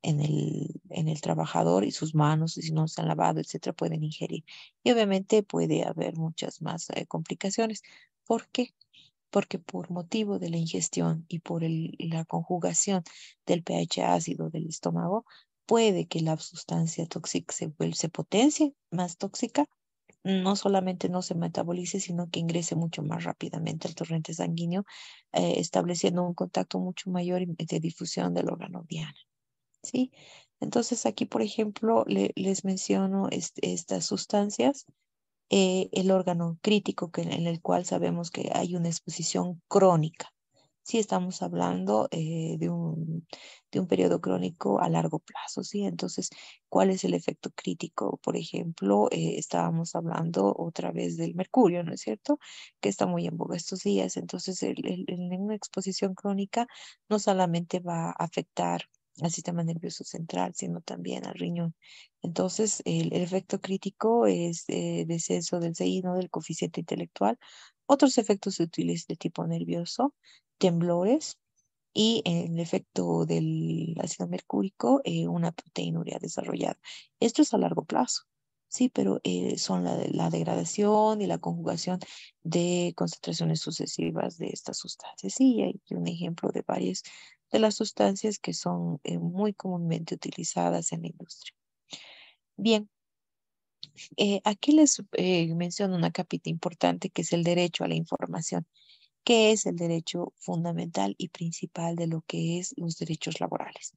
en el, en el trabajador y sus manos, si no se han lavado, etcétera, pueden ingerir. Y obviamente puede haber muchas más eh, complicaciones. ¿Por qué? Porque por motivo de la ingestión y por la conjugación del pH ácido del estómago, puede que la sustancia tóxica se, se potencie más tóxica, no solamente no se metabolice, sino que ingrese mucho más rápidamente al torrente sanguíneo, eh, estableciendo un contacto mucho mayor de difusión del órgano diana. ¿sí? Entonces aquí, por ejemplo, les menciono estas sustancias, eh, el órgano crítico en el cual sabemos que hay una exposición crónica. Si estamos hablando eh, de, un, de un periodo crónico a largo plazo, ¿sí? Entonces, ¿cuál es el efecto crítico? Por ejemplo, eh, estábamos hablando otra vez del mercurio, ¿no es cierto? Que está muy en boga estos días. Entonces, en una exposición crónica no solamente va a afectar al sistema nervioso central, sino también al riñón. Entonces, el, efecto crítico es eh, descenso del no del coeficiente intelectual, otros efectos útiles de tipo nervioso, temblores y el efecto del ácido mercúrico, eh, una proteinuria desarrollada. Esto es a largo plazo. Sí, pero eh, son la, la degradación y la conjugación de concentraciones sucesivas de estas sustancias. Sí, hay un ejemplo de varias de las sustancias que son eh, muy comúnmente utilizadas en la industria. Bien, eh, aquí les eh, menciono una capita importante que es el derecho a la información, que es el derecho fundamental y principal de lo que es los derechos laborales.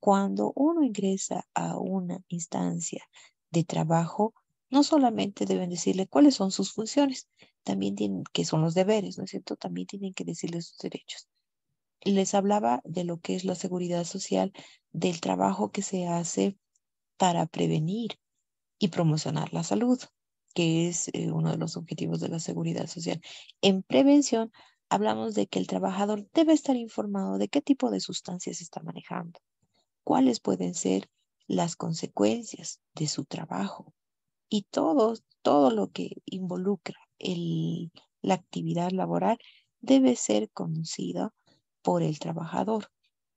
Cuando uno ingresa a una instancia de trabajo, no solamente deben decirle cuáles son sus funciones, también tienen, que son los deberes, ¿no es cierto? También tienen que decirle sus derechos les hablaba de lo que es la seguridad social, del trabajo que se hace para prevenir y promocionar la salud, que es eh, uno de los objetivos de la seguridad social. En prevención hablamos de que el trabajador debe estar informado de qué tipo de sustancias está manejando, cuáles pueden ser las consecuencias de su trabajo y todo, todo lo que involucra la actividad laboral debe ser conocido por el trabajador,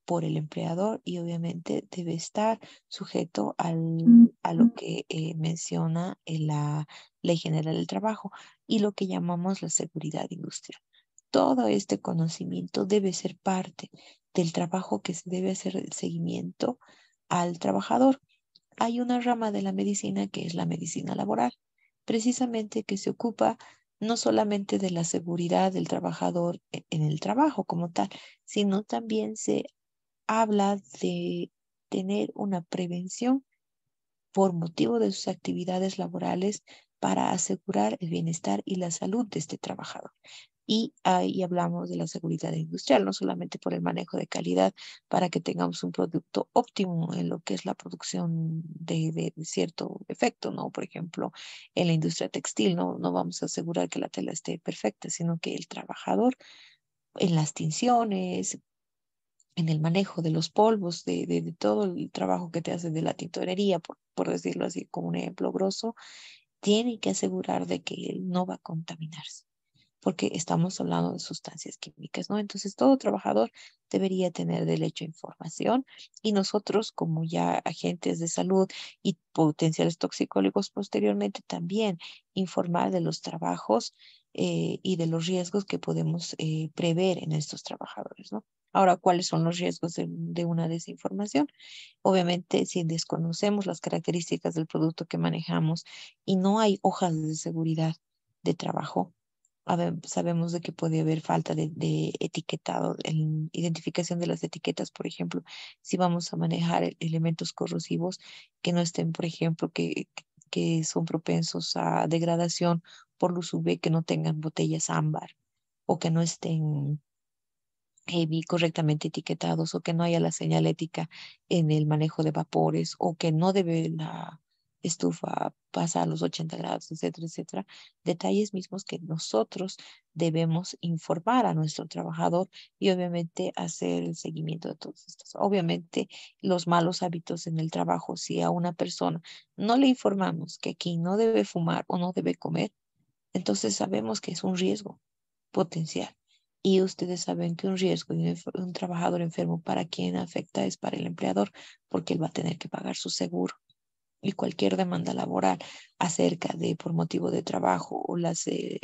por el empleador y obviamente debe estar sujeto a lo que eh, menciona la Ley General del Trabajo y lo que llamamos la seguridad industrial. Todo este conocimiento debe ser parte del trabajo que se debe hacer el seguimiento al trabajador. Hay una rama de la medicina que es la medicina laboral, precisamente que se ocupa no solamente de la seguridad del trabajador e-, en el trabajo como tal, sino también se habla de tener una prevención por motivo de sus actividades laborales para asegurar el bienestar y la salud de este trabajador y ahí hablamos de la seguridad industrial, no solamente por el manejo de calidad para que tengamos un producto óptimo en lo que es la producción de, cierto efecto, ¿no? Por ejemplo, en la industria textil, ¿no? no vamos a asegurar que la tela esté perfecta, sino que el trabajador en las tinciones, en el manejo de los polvos, de, todo el trabajo que te hacen de la tintorería, por, por decirlo así como un ejemplo grosso, tiene que asegurar de que él no va a contaminarse porque estamos hablando de sustancias químicas, ¿no? Entonces, todo trabajador debería tener derecho a información y nosotros, como ya agentes de salud y potenciales toxicólogos posteriormente, también informar de los trabajos eh, y de los riesgos que podemos eh, prever en estos trabajadores, ¿no? Ahora, ¿cuáles son los riesgos de, una desinformación? Obviamente, si desconocemos las características del producto que manejamos y no hay hojas de seguridad de trabajo, sabemos de que puede haber falta de, etiquetado en identificación de las etiquetas, por ejemplo, si vamos a manejar e-, elementos corrosivos que no estén, por ejemplo, que, que son propensos a degradación por luz UV, que no tengan botellas ámbar o que no estén heavy correctamente etiquetados o que no haya la señal ética en el manejo de vapores o que no debe la, estufa pasa a los 80 grados, etcétera, etcétera. Detalles mismos que nosotros debemos informar a nuestro trabajador y obviamente hacer el seguimiento de todos estos. Obviamente los malos hábitos en el trabajo, si a una persona no le informamos que aquí no debe fumar o no debe comer, entonces sabemos que es un riesgo potencial. Y ustedes saben que un riesgo y un, un trabajador enfermo para quien afecta es para el empleador, porque él va a tener que pagar su seguro y cualquier demanda laboral acerca de por motivo de trabajo o las, eh,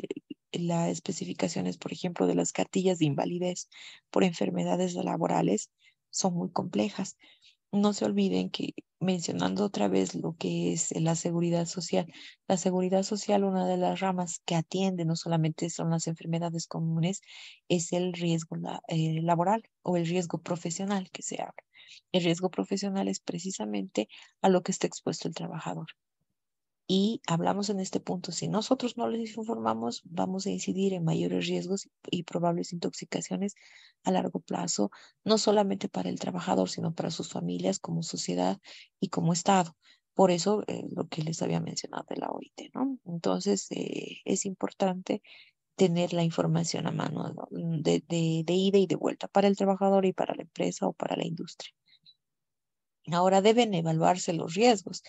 las especificaciones, por ejemplo, de las cartillas de invalidez por enfermedades laborales son muy complejas. No se olviden que mencionando otra vez lo que es la seguridad social, la seguridad social, una de las ramas que atiende no solamente son las enfermedades comunes, es el riesgo eh, laboral o el riesgo profesional que se abre. El riesgo profesional es precisamente a lo que está expuesto el trabajador. Y hablamos en este punto, si nosotros no les informamos, vamos a incidir en mayores riesgos y probables intoxicaciones a largo plazo, no solamente para el trabajador, sino para sus familias como sociedad y como Estado. Por eso eh, lo que les había mencionado de la OIT, ¿no? Entonces, eh, es importante tener la información a mano mm, de, ida y de vuelta para el trabajador y para la empresa o para la industria. Ahora deben evaluarse los riesgos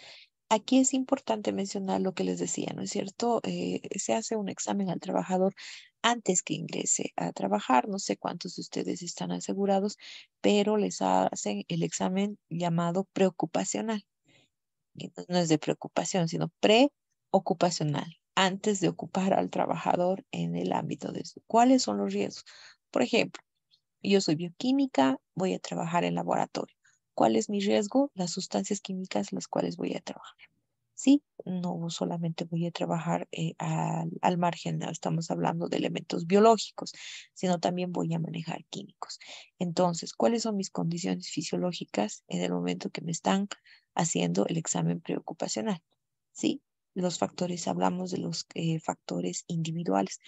aquí es importante mencionar lo que les decía, ¿no es cierto? Eh, se hace un examen al trabajador antes que ingrese a trabajar. No sé cuántos de ustedes están asegurados, pero les hacen el examen llamado preocupacional. No es de preocupación, sino preocupacional antes de ocupar al trabajador en el ámbito de eso. cuáles son los riesgos. Por ejemplo, yo soy bioquímica, voy a trabajar en laboratorio. ¿Cuál es mi riesgo? Las sustancias químicas las cuales voy a trabajar. Sí, no solamente voy a trabajar eh, al, al, margen, estamos hablando de elementos biológicos, sino también voy a manejar químicos. Entonces, ¿cuáles son mis condiciones fisiológicas en el momento que me están haciendo el examen preocupacional? Sí, los factores, hablamos de los eh, factores individuales.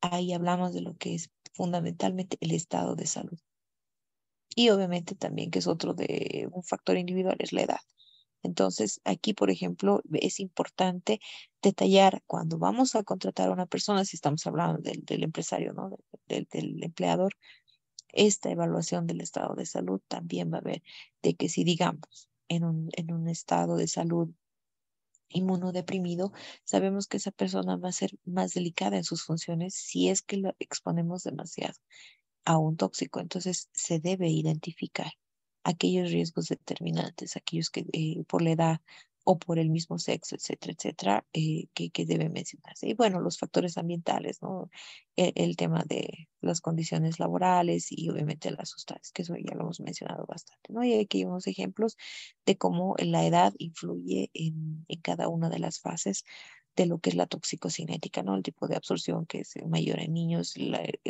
Ahí hablamos de lo que es fundamentalmente el estado de salud. Y obviamente también que es otro de un factor individual, es la edad. Entonces, aquí, por ejemplo, es importante detallar cuando vamos a contratar a una persona, si estamos hablando del, empresario, ¿no? Del, empleador, esta evaluación del estado de salud también va a ver de que si digamos en un, en un estado de salud inmunodeprimido, sabemos que esa persona va a ser más delicada en sus funciones si es que lo exponemos demasiado a un tóxico. Entonces se debe identificar aquellos riesgos determinantes, aquellos que eh, por la edad, o por el mismo sexo, etcétera, etcétera, eh, que, que, debe mencionarse. Y bueno, los factores ambientales, ¿no? El, el, tema de las condiciones laborales y obviamente las sustancias, que eso ya lo hemos mencionado bastante, ¿no? Y aquí hay unos ejemplos de cómo la edad influye en, en cada una de las fases de lo que es la toxicocinética, ¿no? El tipo de absorción que es mayor en niños,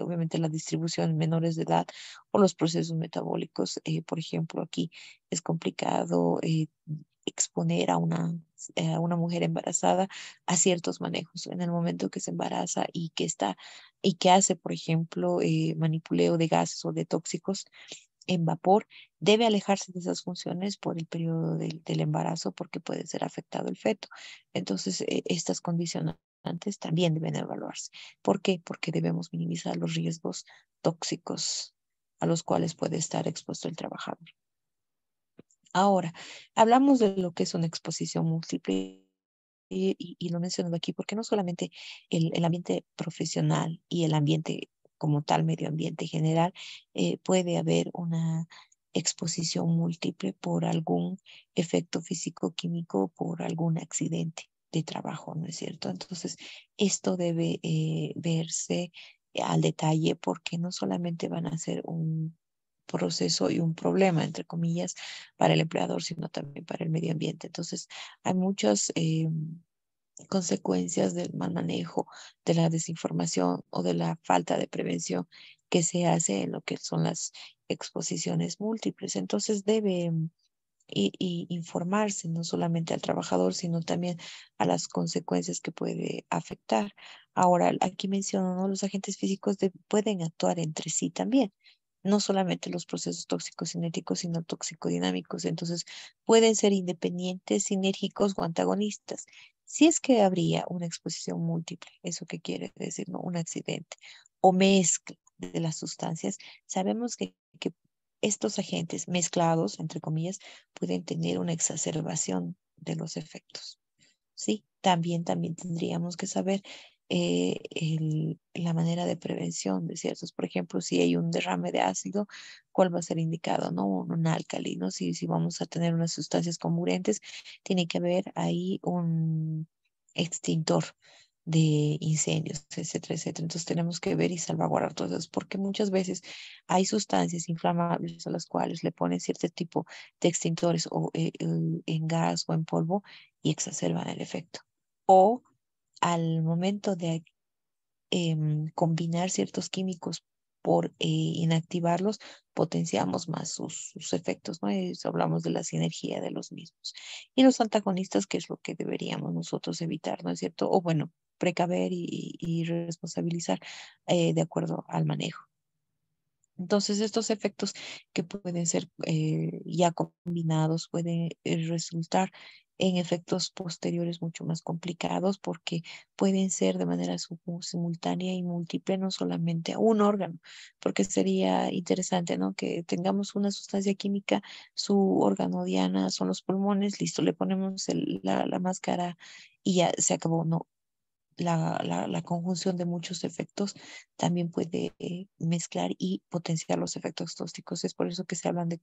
obviamente la distribución en menores de edad o los procesos metabólicos, eh, por ejemplo, aquí es complicado eh, exponer a una, eh, a una mujer embarazada a ciertos manejos en el momento que se embaraza y que está y que hace, por ejemplo, eh, manipuleo de gases o de tóxicos en vapor, debe alejarse de esas funciones por el periodo del, embarazo porque puede ser afectado el feto. Entonces, eh, estas condicionantes también deben evaluarse. ¿Por qué? Porque debemos minimizar los riesgos tóxicos a los cuales puede estar expuesto el trabajador. Ahora, hablamos de lo que es una exposición múltiple y, lo menciono aquí porque no solamente el, ambiente profesional y el ambiente como tal, medio ambiente general, eh, puede haber una exposición múltiple por algún efecto físico-químico, por algún accidente de trabajo, ¿no es cierto? Entonces, esto debe eh, verse al detalle porque no solamente van a ser un proceso y un problema, entre comillas, para el empleador, sino también para el medio ambiente. Entonces, hay muchas eh, consecuencias del mal manejo, de la desinformación o de la falta de prevención que se hace en lo que son las exposiciones múltiples. Entonces, debe mm, informarse no solamente al trabajador, sino también a las consecuencias que puede afectar. Ahora, aquí menciono, los agentes físicos pueden actuar entre sí también no solamente los procesos tóxicos cinéticos, sino dinámicos. Entonces, pueden ser independientes, sinérgicos o antagonistas. Si es que habría una exposición múltiple, eso que quiere decir ¿no? un accidente o mezcla de las sustancias, sabemos que, estos agentes mezclados, entre comillas, pueden tener una exacerbación de los efectos. ¿sí? También, también tendríamos que saber eh, la manera de prevención de ciertos, por ejemplo, si hay un derrame de ácido, cuál va a ser indicado, ¿no? Un, alcalino, si, si vamos a tener unas sustancias comburentes, tiene que haber ahí un extintor de incendios, etcétera, etcétera. Entonces tenemos que ver y salvaguardar todas eso, porque muchas veces hay sustancias inflamables a las cuales le ponen cierto tipo de extintores o eh, en gas o en polvo y exacerban el efecto. O al momento de em, combinar ciertos químicos por eh, inactivarlos, potenciamos más sus, efectos, ¿no? hablamos de la sinergia de los mismos. Y los antagonistas, que es lo que deberíamos nosotros evitar, ¿no es cierto? O bueno, precaver y, responsabilizar eh, de acuerdo al manejo. Entonces, estos efectos que pueden ser eh, ya combinados pueden resultar en efectos posteriores mucho más complicados porque pueden ser de manera simultánea y múltiple, no solamente a un órgano, porque sería interesante, ¿no? Que tengamos una sustancia química, su órgano diana son los pulmones, listo, le ponemos la, la máscara y ya se acabó, no, la, la, conjunción de muchos efectos también puede eh, mezclar y potenciar los efectos tóxicos. Es por eso que se hablan de,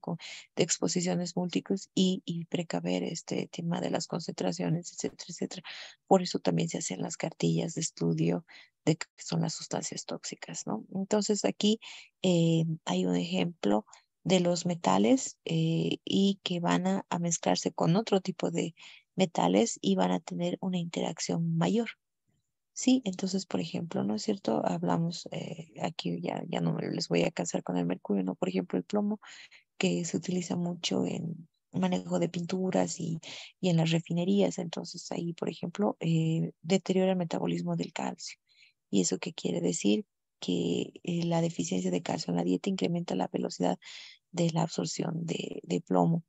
de exposiciones múltiples y, precaver este tema de las concentraciones, etcétera, etcétera. Por eso también se hacen las cartillas de estudio de qué son las sustancias tóxicas, Entonces aquí eh, hay un ejemplo de los metales eh, y que van a mezclarse con otro tipo de metales y van a tener una interacción mayor. Sí, entonces, por ejemplo, ¿no es cierto? Hablamos, eh, aquí ya, ya no les voy a casar con el mercurio, ¿no? Por ejemplo, el plomo, que se utiliza mucho en manejo de pinturas y, en las refinerías. Entonces, ahí, por ejemplo, eh, deteriora el metabolismo del calcio. ¿Y eso qué quiere decir? Que eh, la deficiencia de calcio en la dieta incrementa la velocidad de la absorción de plomo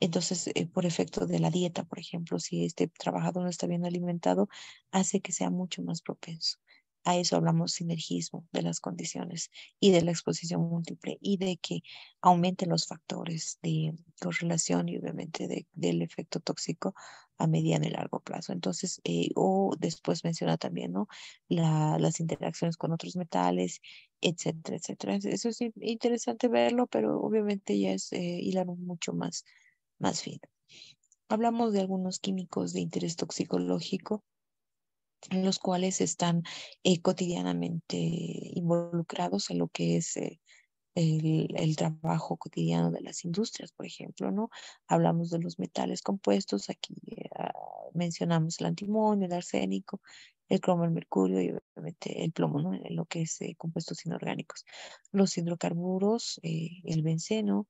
entonces, eh, por efecto de la dieta, por ejemplo, si este trabajador no está bien alimentado, hace que sea mucho más propenso. A eso hablamos sinergismo de las condiciones y de la exposición múltiple y de que aumenten los factores de correlación y obviamente del efecto tóxico a mediano y largo plazo. Entonces, eh, o después menciona también las interacciones con otros metales, etcétera, etcétera. Eso es interesante verlo, pero obviamente ya es eh, hilar mucho más más fin. Hablamos de algunos químicos de interés toxicológico, los cuales están eh, cotidianamente involucrados en lo que es eh, el, trabajo cotidiano de las industrias, por ejemplo, ¿no? Hablamos de los metales compuestos, aquí eh, mencionamos el antimonio, el arsénico, el cromo, el mercurio y obviamente el plomo, ¿no? En lo que es compuestos inorgánicos. Los hidrocarburos, el benceno,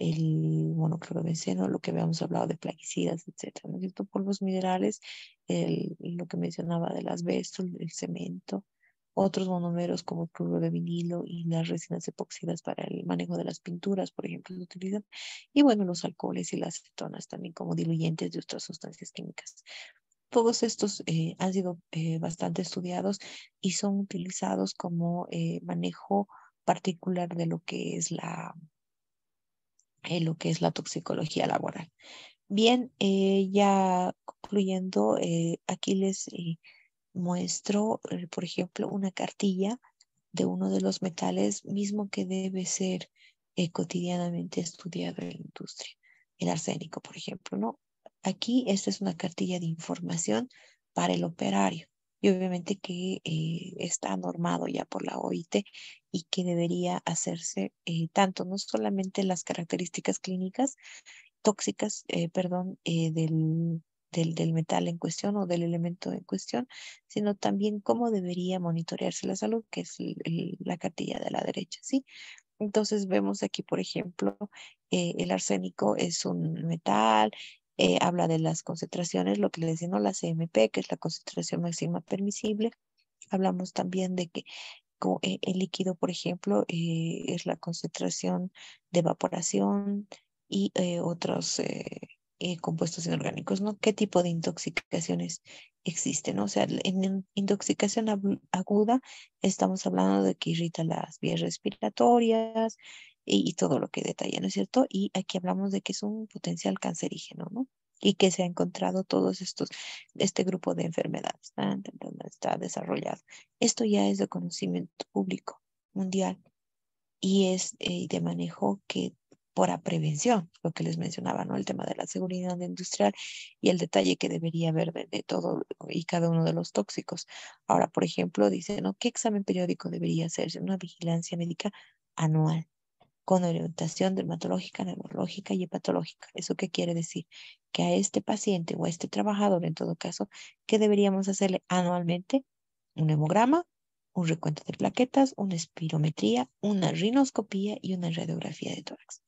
el monoclorobenceno, lo que habíamos hablado de plaguicidas, etcétera, ¿no es cierto? Polvos minerales, lo que mencionaba del asbesto, el cemento, otros monómeros como el cloro de vinilo y las resinas epóxidas para el manejo de las pinturas, por ejemplo, se utilizan, y bueno, los alcoholes y las acetonas también como diluyentes de otras sustancias químicas. Todos estos eh, han sido eh, bastante estudiados y son utilizados como eh, manejo particular de lo que es la, lo que es la toxicología laboral. Bien, eh, ya concluyendo, eh, aquí les eh, muestro, por ejemplo, una cartilla de uno de los metales mismo que debe ser cotidianamente estudiado en la industria, el arsénico, por ejemplo, ¿no? Aquí esta es una cartilla de información para el operario y obviamente que está normado ya por la OIT y que debería hacerse eh, tanto, no solamente las características clínicas tóxicas, eh, perdón, eh, del, del, del, metal en cuestión o del elemento en cuestión, sino también cómo debería monitorearse la salud, que es la cartilla de la derecha, ¿sí? Entonces vemos aquí, por ejemplo, el arsénico es un metal, habla de las concentraciones, lo que le decimos la CMP, que es la concentración máxima permisible, hablamos también de que eh, el líquido, por ejemplo, eh, es la concentración de evaporación y eh, otros compuestos inorgánicos, ¿no? ¿Qué tipo de intoxicaciones existen? O sea, en intoxicación aguda estamos hablando de que irrita las vías respiratorias y todo lo que detalla, ¿no es cierto? Y aquí hablamos de que es un potencial cancerígeno, ¿no? y que se ha encontrado todos estos, este grupo de enfermedades. donde está desarrollado. Esto ya es de conocimiento público mundial y es eh, de manejo que por la prevención, lo que les mencionaba, ¿no? El tema de la seguridad industrial y el detalle que debería haber de, todo y cada uno de los tóxicos. Ahora, por ejemplo, dice, ¿Qué examen periódico debería hacerse? Una vigilancia médica anual con orientación dermatológica, neurológica y hepatológica. ¿Eso qué quiere decir? Que a este paciente o a este trabajador, en todo caso, ¿qué deberíamos hacerle anualmente? Un hemograma, un recuento de plaquetas, una espirometría, una rinoscopía y una radiografía de tórax.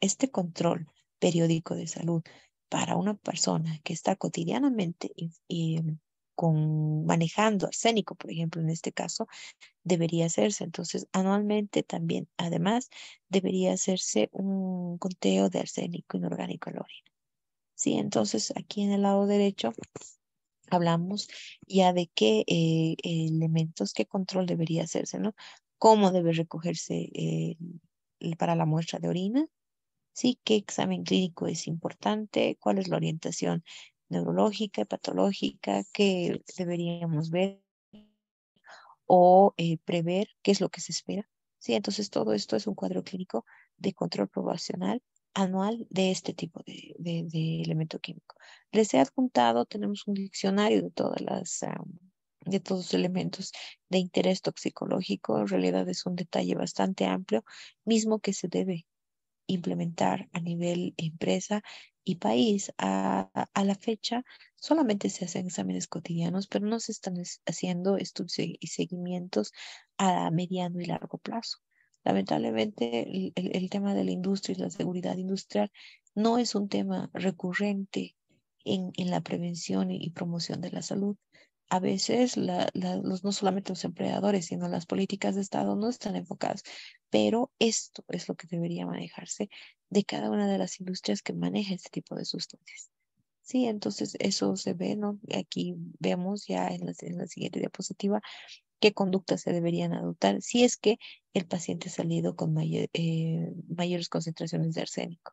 este control periódico de salud para una persona que está cotidianamente y, em, manejando arsénico, por ejemplo, en este caso, debería hacerse. Entonces, anualmente también, además, debería hacerse un conteo de arsénico inorgánico en la orina. Sí, entonces aquí en el lado derecho hablamos ya de qué eh, elementos, qué control debería hacerse, ¿no? Cómo debe recogerse para la muestra de orina, ¿sí? ¿Qué examen clínico es importante? ¿Cuál es la orientación neurológica patológica que deberíamos ver o eh, prever qué es lo que se espera. ¿sí? Entonces, todo esto es un cuadro clínico de control probacional anual de este tipo de, elemento químico. Les he adjuntado, tenemos un diccionario de todas las... Ah, de todos los elementos de interés toxicológico, en realidad es un detalle bastante amplio, mismo que se debe implementar a nivel empresa y país. A, la fecha solamente se hacen exámenes cotidianos, pero no se están haciendo estudios y seguimientos a mediano y largo plazo. Lamentablemente, el, tema de la industria y la seguridad industrial no es un tema recurrente en la prevención y promoción de la salud a veces los, no solamente los empleadores, sino las políticas de Estado no están enfocadas, pero esto es lo que debería manejarse de cada una de las industrias que maneja este tipo de sustancias. Sí, entonces eso se ve, ¿no? Aquí vemos ya en la, siguiente diapositiva qué conductas se deberían adoptar si es que el paciente ha salido con eh, mayores concentraciones de arsénico.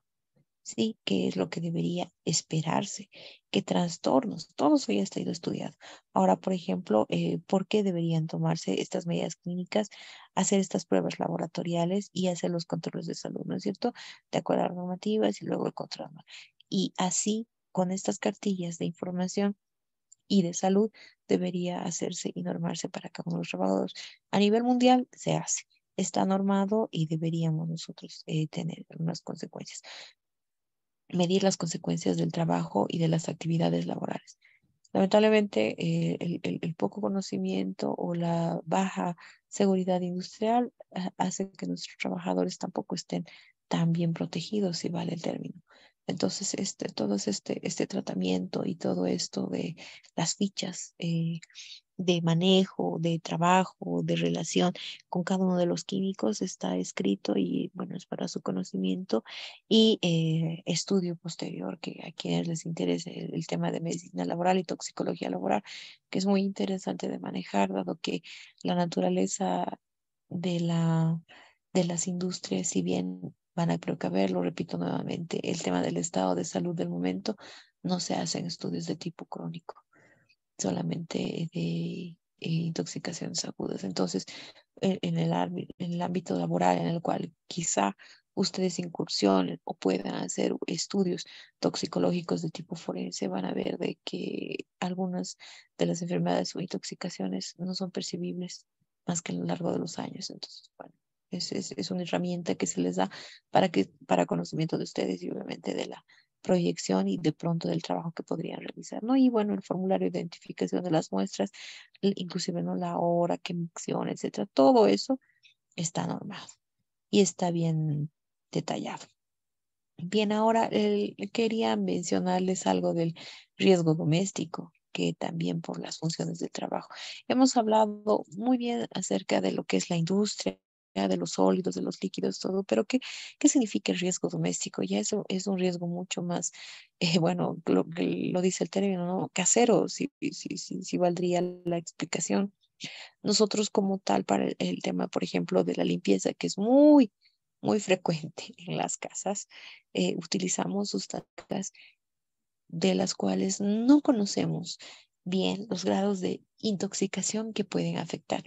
¿sí? ¿Qué es lo que debería esperarse? ¿Qué trastornos? Todo eso ya está ido estudiado. Ahora, por ejemplo, eh, ¿por qué deberían tomarse estas medidas clínicas, hacer estas pruebas laboratoriales y hacer los controles de salud, ¿no es cierto? De acuerdo a normativas y luego el control. Y así, con estas cartillas de información, y de salud debería hacerse y normarse para cada uno los trabajadores. A nivel mundial se hace, está normado y deberíamos nosotros eh, tener unas consecuencias medir las consecuencias del trabajo y de las actividades laborales. Lamentablemente, eh, el, poco conocimiento o la baja seguridad industrial ah, hace que nuestros trabajadores tampoco estén tan bien protegidos, si vale el término. Entonces, este, todo este, este tratamiento y todo esto de las fichas eh, de manejo, de trabajo, de relación con cada uno de los químicos está escrito y bueno, es para su conocimiento y eh, estudio posterior que a quienes les interese el, tema de medicina laboral y toxicología laboral, que es muy interesante de manejar, dado que la naturaleza de, la, de las industrias, si bien van a precaver, lo repito nuevamente, el tema del estado de salud del momento, no se hacen estudios de tipo crónico solamente de eh, intoxicaciones agudas. Entonces, e-, en el, ámbito laboral en el cual quizá ustedes incursionen o puedan hacer estudios toxicológicos de tipo forense, van a ver de que algunas de las enfermedades o intoxicaciones no son percibibles más que a lo largo de los años. Entonces, bueno, es, una herramienta que se les da para, que, para conocimiento de ustedes y obviamente de la proyección y de pronto del trabajo que podrían realizar, ¿no? Y bueno, el formulario de identificación de las muestras, inclusive ¿no? la hora, qué misión, etcétera, todo eso está normal y está bien detallado. Bien, ahora quería mencionarles algo del riesgo doméstico, que también por las funciones de trabajo. Hemos hablado muy bien acerca de lo que es la industria, de los sólidos, de los líquidos, todo, pero ¿qué, qué significa el riesgo doméstico? Ya eso es un riesgo mucho más, eh, bueno, lo, dice el término, ¿no? Casero, si, si, si, si valdría la explicación. Nosotros como tal, para el, tema, por ejemplo, de la limpieza, que es muy, muy frecuente en las casas, eh, utilizamos sustancias de las cuales no conocemos bien los grados de intoxicación que pueden afectar.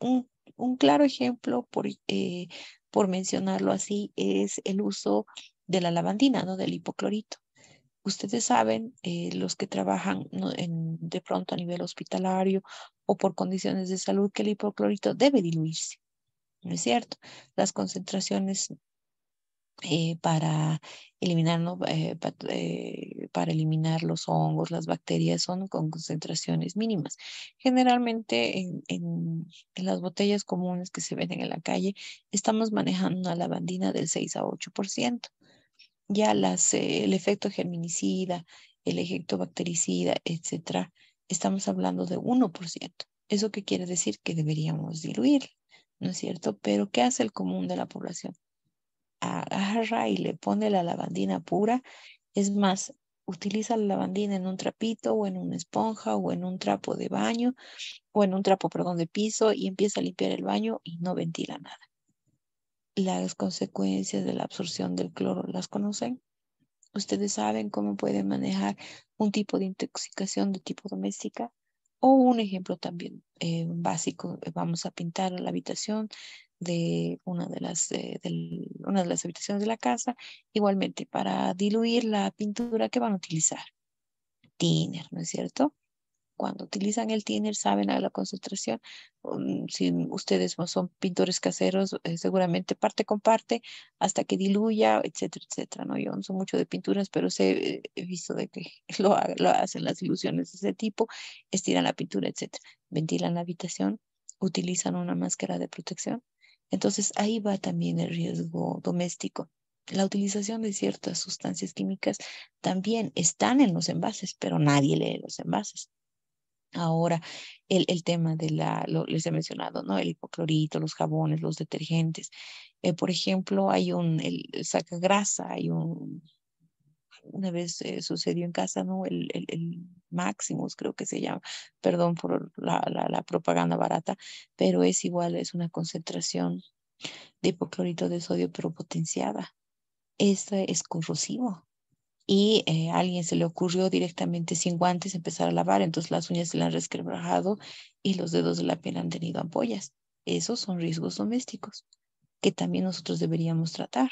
Un un claro ejemplo, eh, por, mencionarlo así, es el uso de la lavandina, ¿no? Del hipoclorito. Ustedes saben, eh, los que trabajan de pronto a nivel hospitalario o por condiciones de salud, que el hipoclorito debe diluirse. ¿No es cierto? Las concentraciones eh, para, eliminar, eh, eh, para eliminar los hongos, las bacterias, son con concentraciones mínimas. Generalmente en, las botellas comunes que se venden en la calle estamos manejando una lavandina del 6 a 8%. Ya las, el efecto germinicida, el efecto bactericida, etcétera, estamos hablando de 1%. ¿Eso qué quiere decir? Que deberíamos diluir, ¿no es cierto? Pero ¿qué hace el común de la población? agarra y le pone la lavandina pura. Es más, utiliza la lavandina en un trapito o en una esponja o en un trapo de baño o en un trapo, perdón, de piso y empieza a limpiar el baño y no ventila nada. Las consecuencias de la absorción del cloro las conocen. Ustedes saben cómo pueden manejar un tipo de intoxicación de tipo doméstica o un ejemplo también eh, básico. Eh, vamos a pintar la habitación de una de las, de, una de las habitaciones de la casa, igualmente para diluir la pintura que van a utilizar. Tiner, ¿no es cierto? Cuando utilizan el tiner saben a la concentración. Mm, si ustedes no son pintores caseros, eh, seguramente parte con parte hasta que diluya, etcétera, etcétera. ¿no? Yo no soy mucho de pinturas, pero sé, eh, he visto de que lo, lo hacen las ilusiones de ese tipo, estiran la pintura, etcétera. Ventilan la habitación, utilizan una máscara de protección, entonces ahí va también el riesgo doméstico. La utilización de ciertas sustancias químicas también están en los envases, pero nadie lee los envases. Ahora, el, tema de la, les he mencionado, ¿no? El hipoclorito, los jabones, los detergentes. Eh, por ejemplo, hay un, el saca grasa, hay un una vez eh, sucedió en casa, ¿no? El, el, Maximus, creo que se llama, perdón por la, propaganda barata, pero es igual, es una concentración de hipoclorito de sodio, pero potenciada. Esto es corrosivo. Y eh, a alguien se le ocurrió directamente sin guantes empezar a lavar, entonces las uñas se le han resquebrajado y los dedos de la piel han tenido ampollas. Esos son riesgos domésticos que también nosotros deberíamos tratar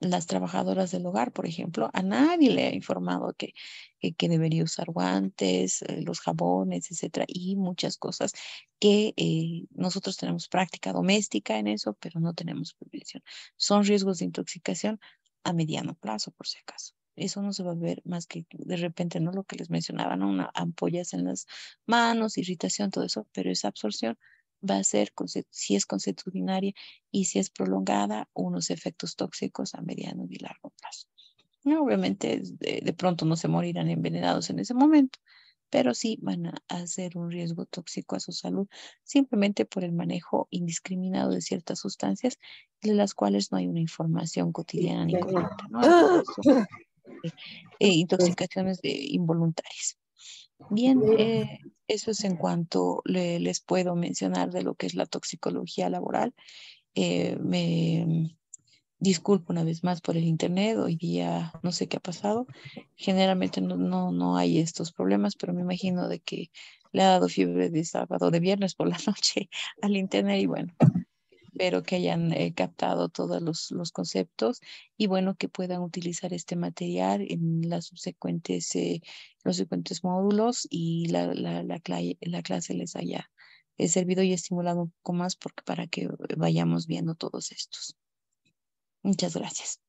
las trabajadoras del hogar, por ejemplo, a nadie le ha informado que, que, debería usar guantes, eh, los jabones, etcétera, y muchas cosas que eh, nosotros tenemos práctica doméstica en eso, pero no tenemos prevención. Son riesgos de intoxicación a mediano plazo, por si acaso. Eso no se va a ver más que de repente, no lo que les mencionaba, ¿no? ampollas en las manos, irritación, todo eso, pero esa absorción va a ser, si es consuetudinaria y si es prolongada, unos efectos tóxicos a mediano y largo plazo. No, obviamente, de, pronto no se morirán envenenados en ese momento, pero sí van a hacer un riesgo tóxico a su salud simplemente por el manejo indiscriminado de ciertas sustancias de las cuales no hay una información cotidiana ni correcta. Ah. Eh, intoxicaciones de, eh, involuntarias. Bien, eh, eso es en cuanto les puedo mencionar de lo que es la toxicología laboral. Eh, me disculpo una vez más por el internet, hoy día no sé qué ha pasado. Generalmente no, no, no hay estos problemas, pero me imagino de que le ha dado fiebre de sábado, de viernes por la noche al internet y bueno, Espero que hayan eh, captado todos los, los, conceptos y bueno, que puedan utilizar este material en las subsecuentes, eh, los subsecuentes módulos y la, la, la, la clase les haya eh, servido y estimulado un poco más porque, para que vayamos viendo todos estos. Muchas gracias.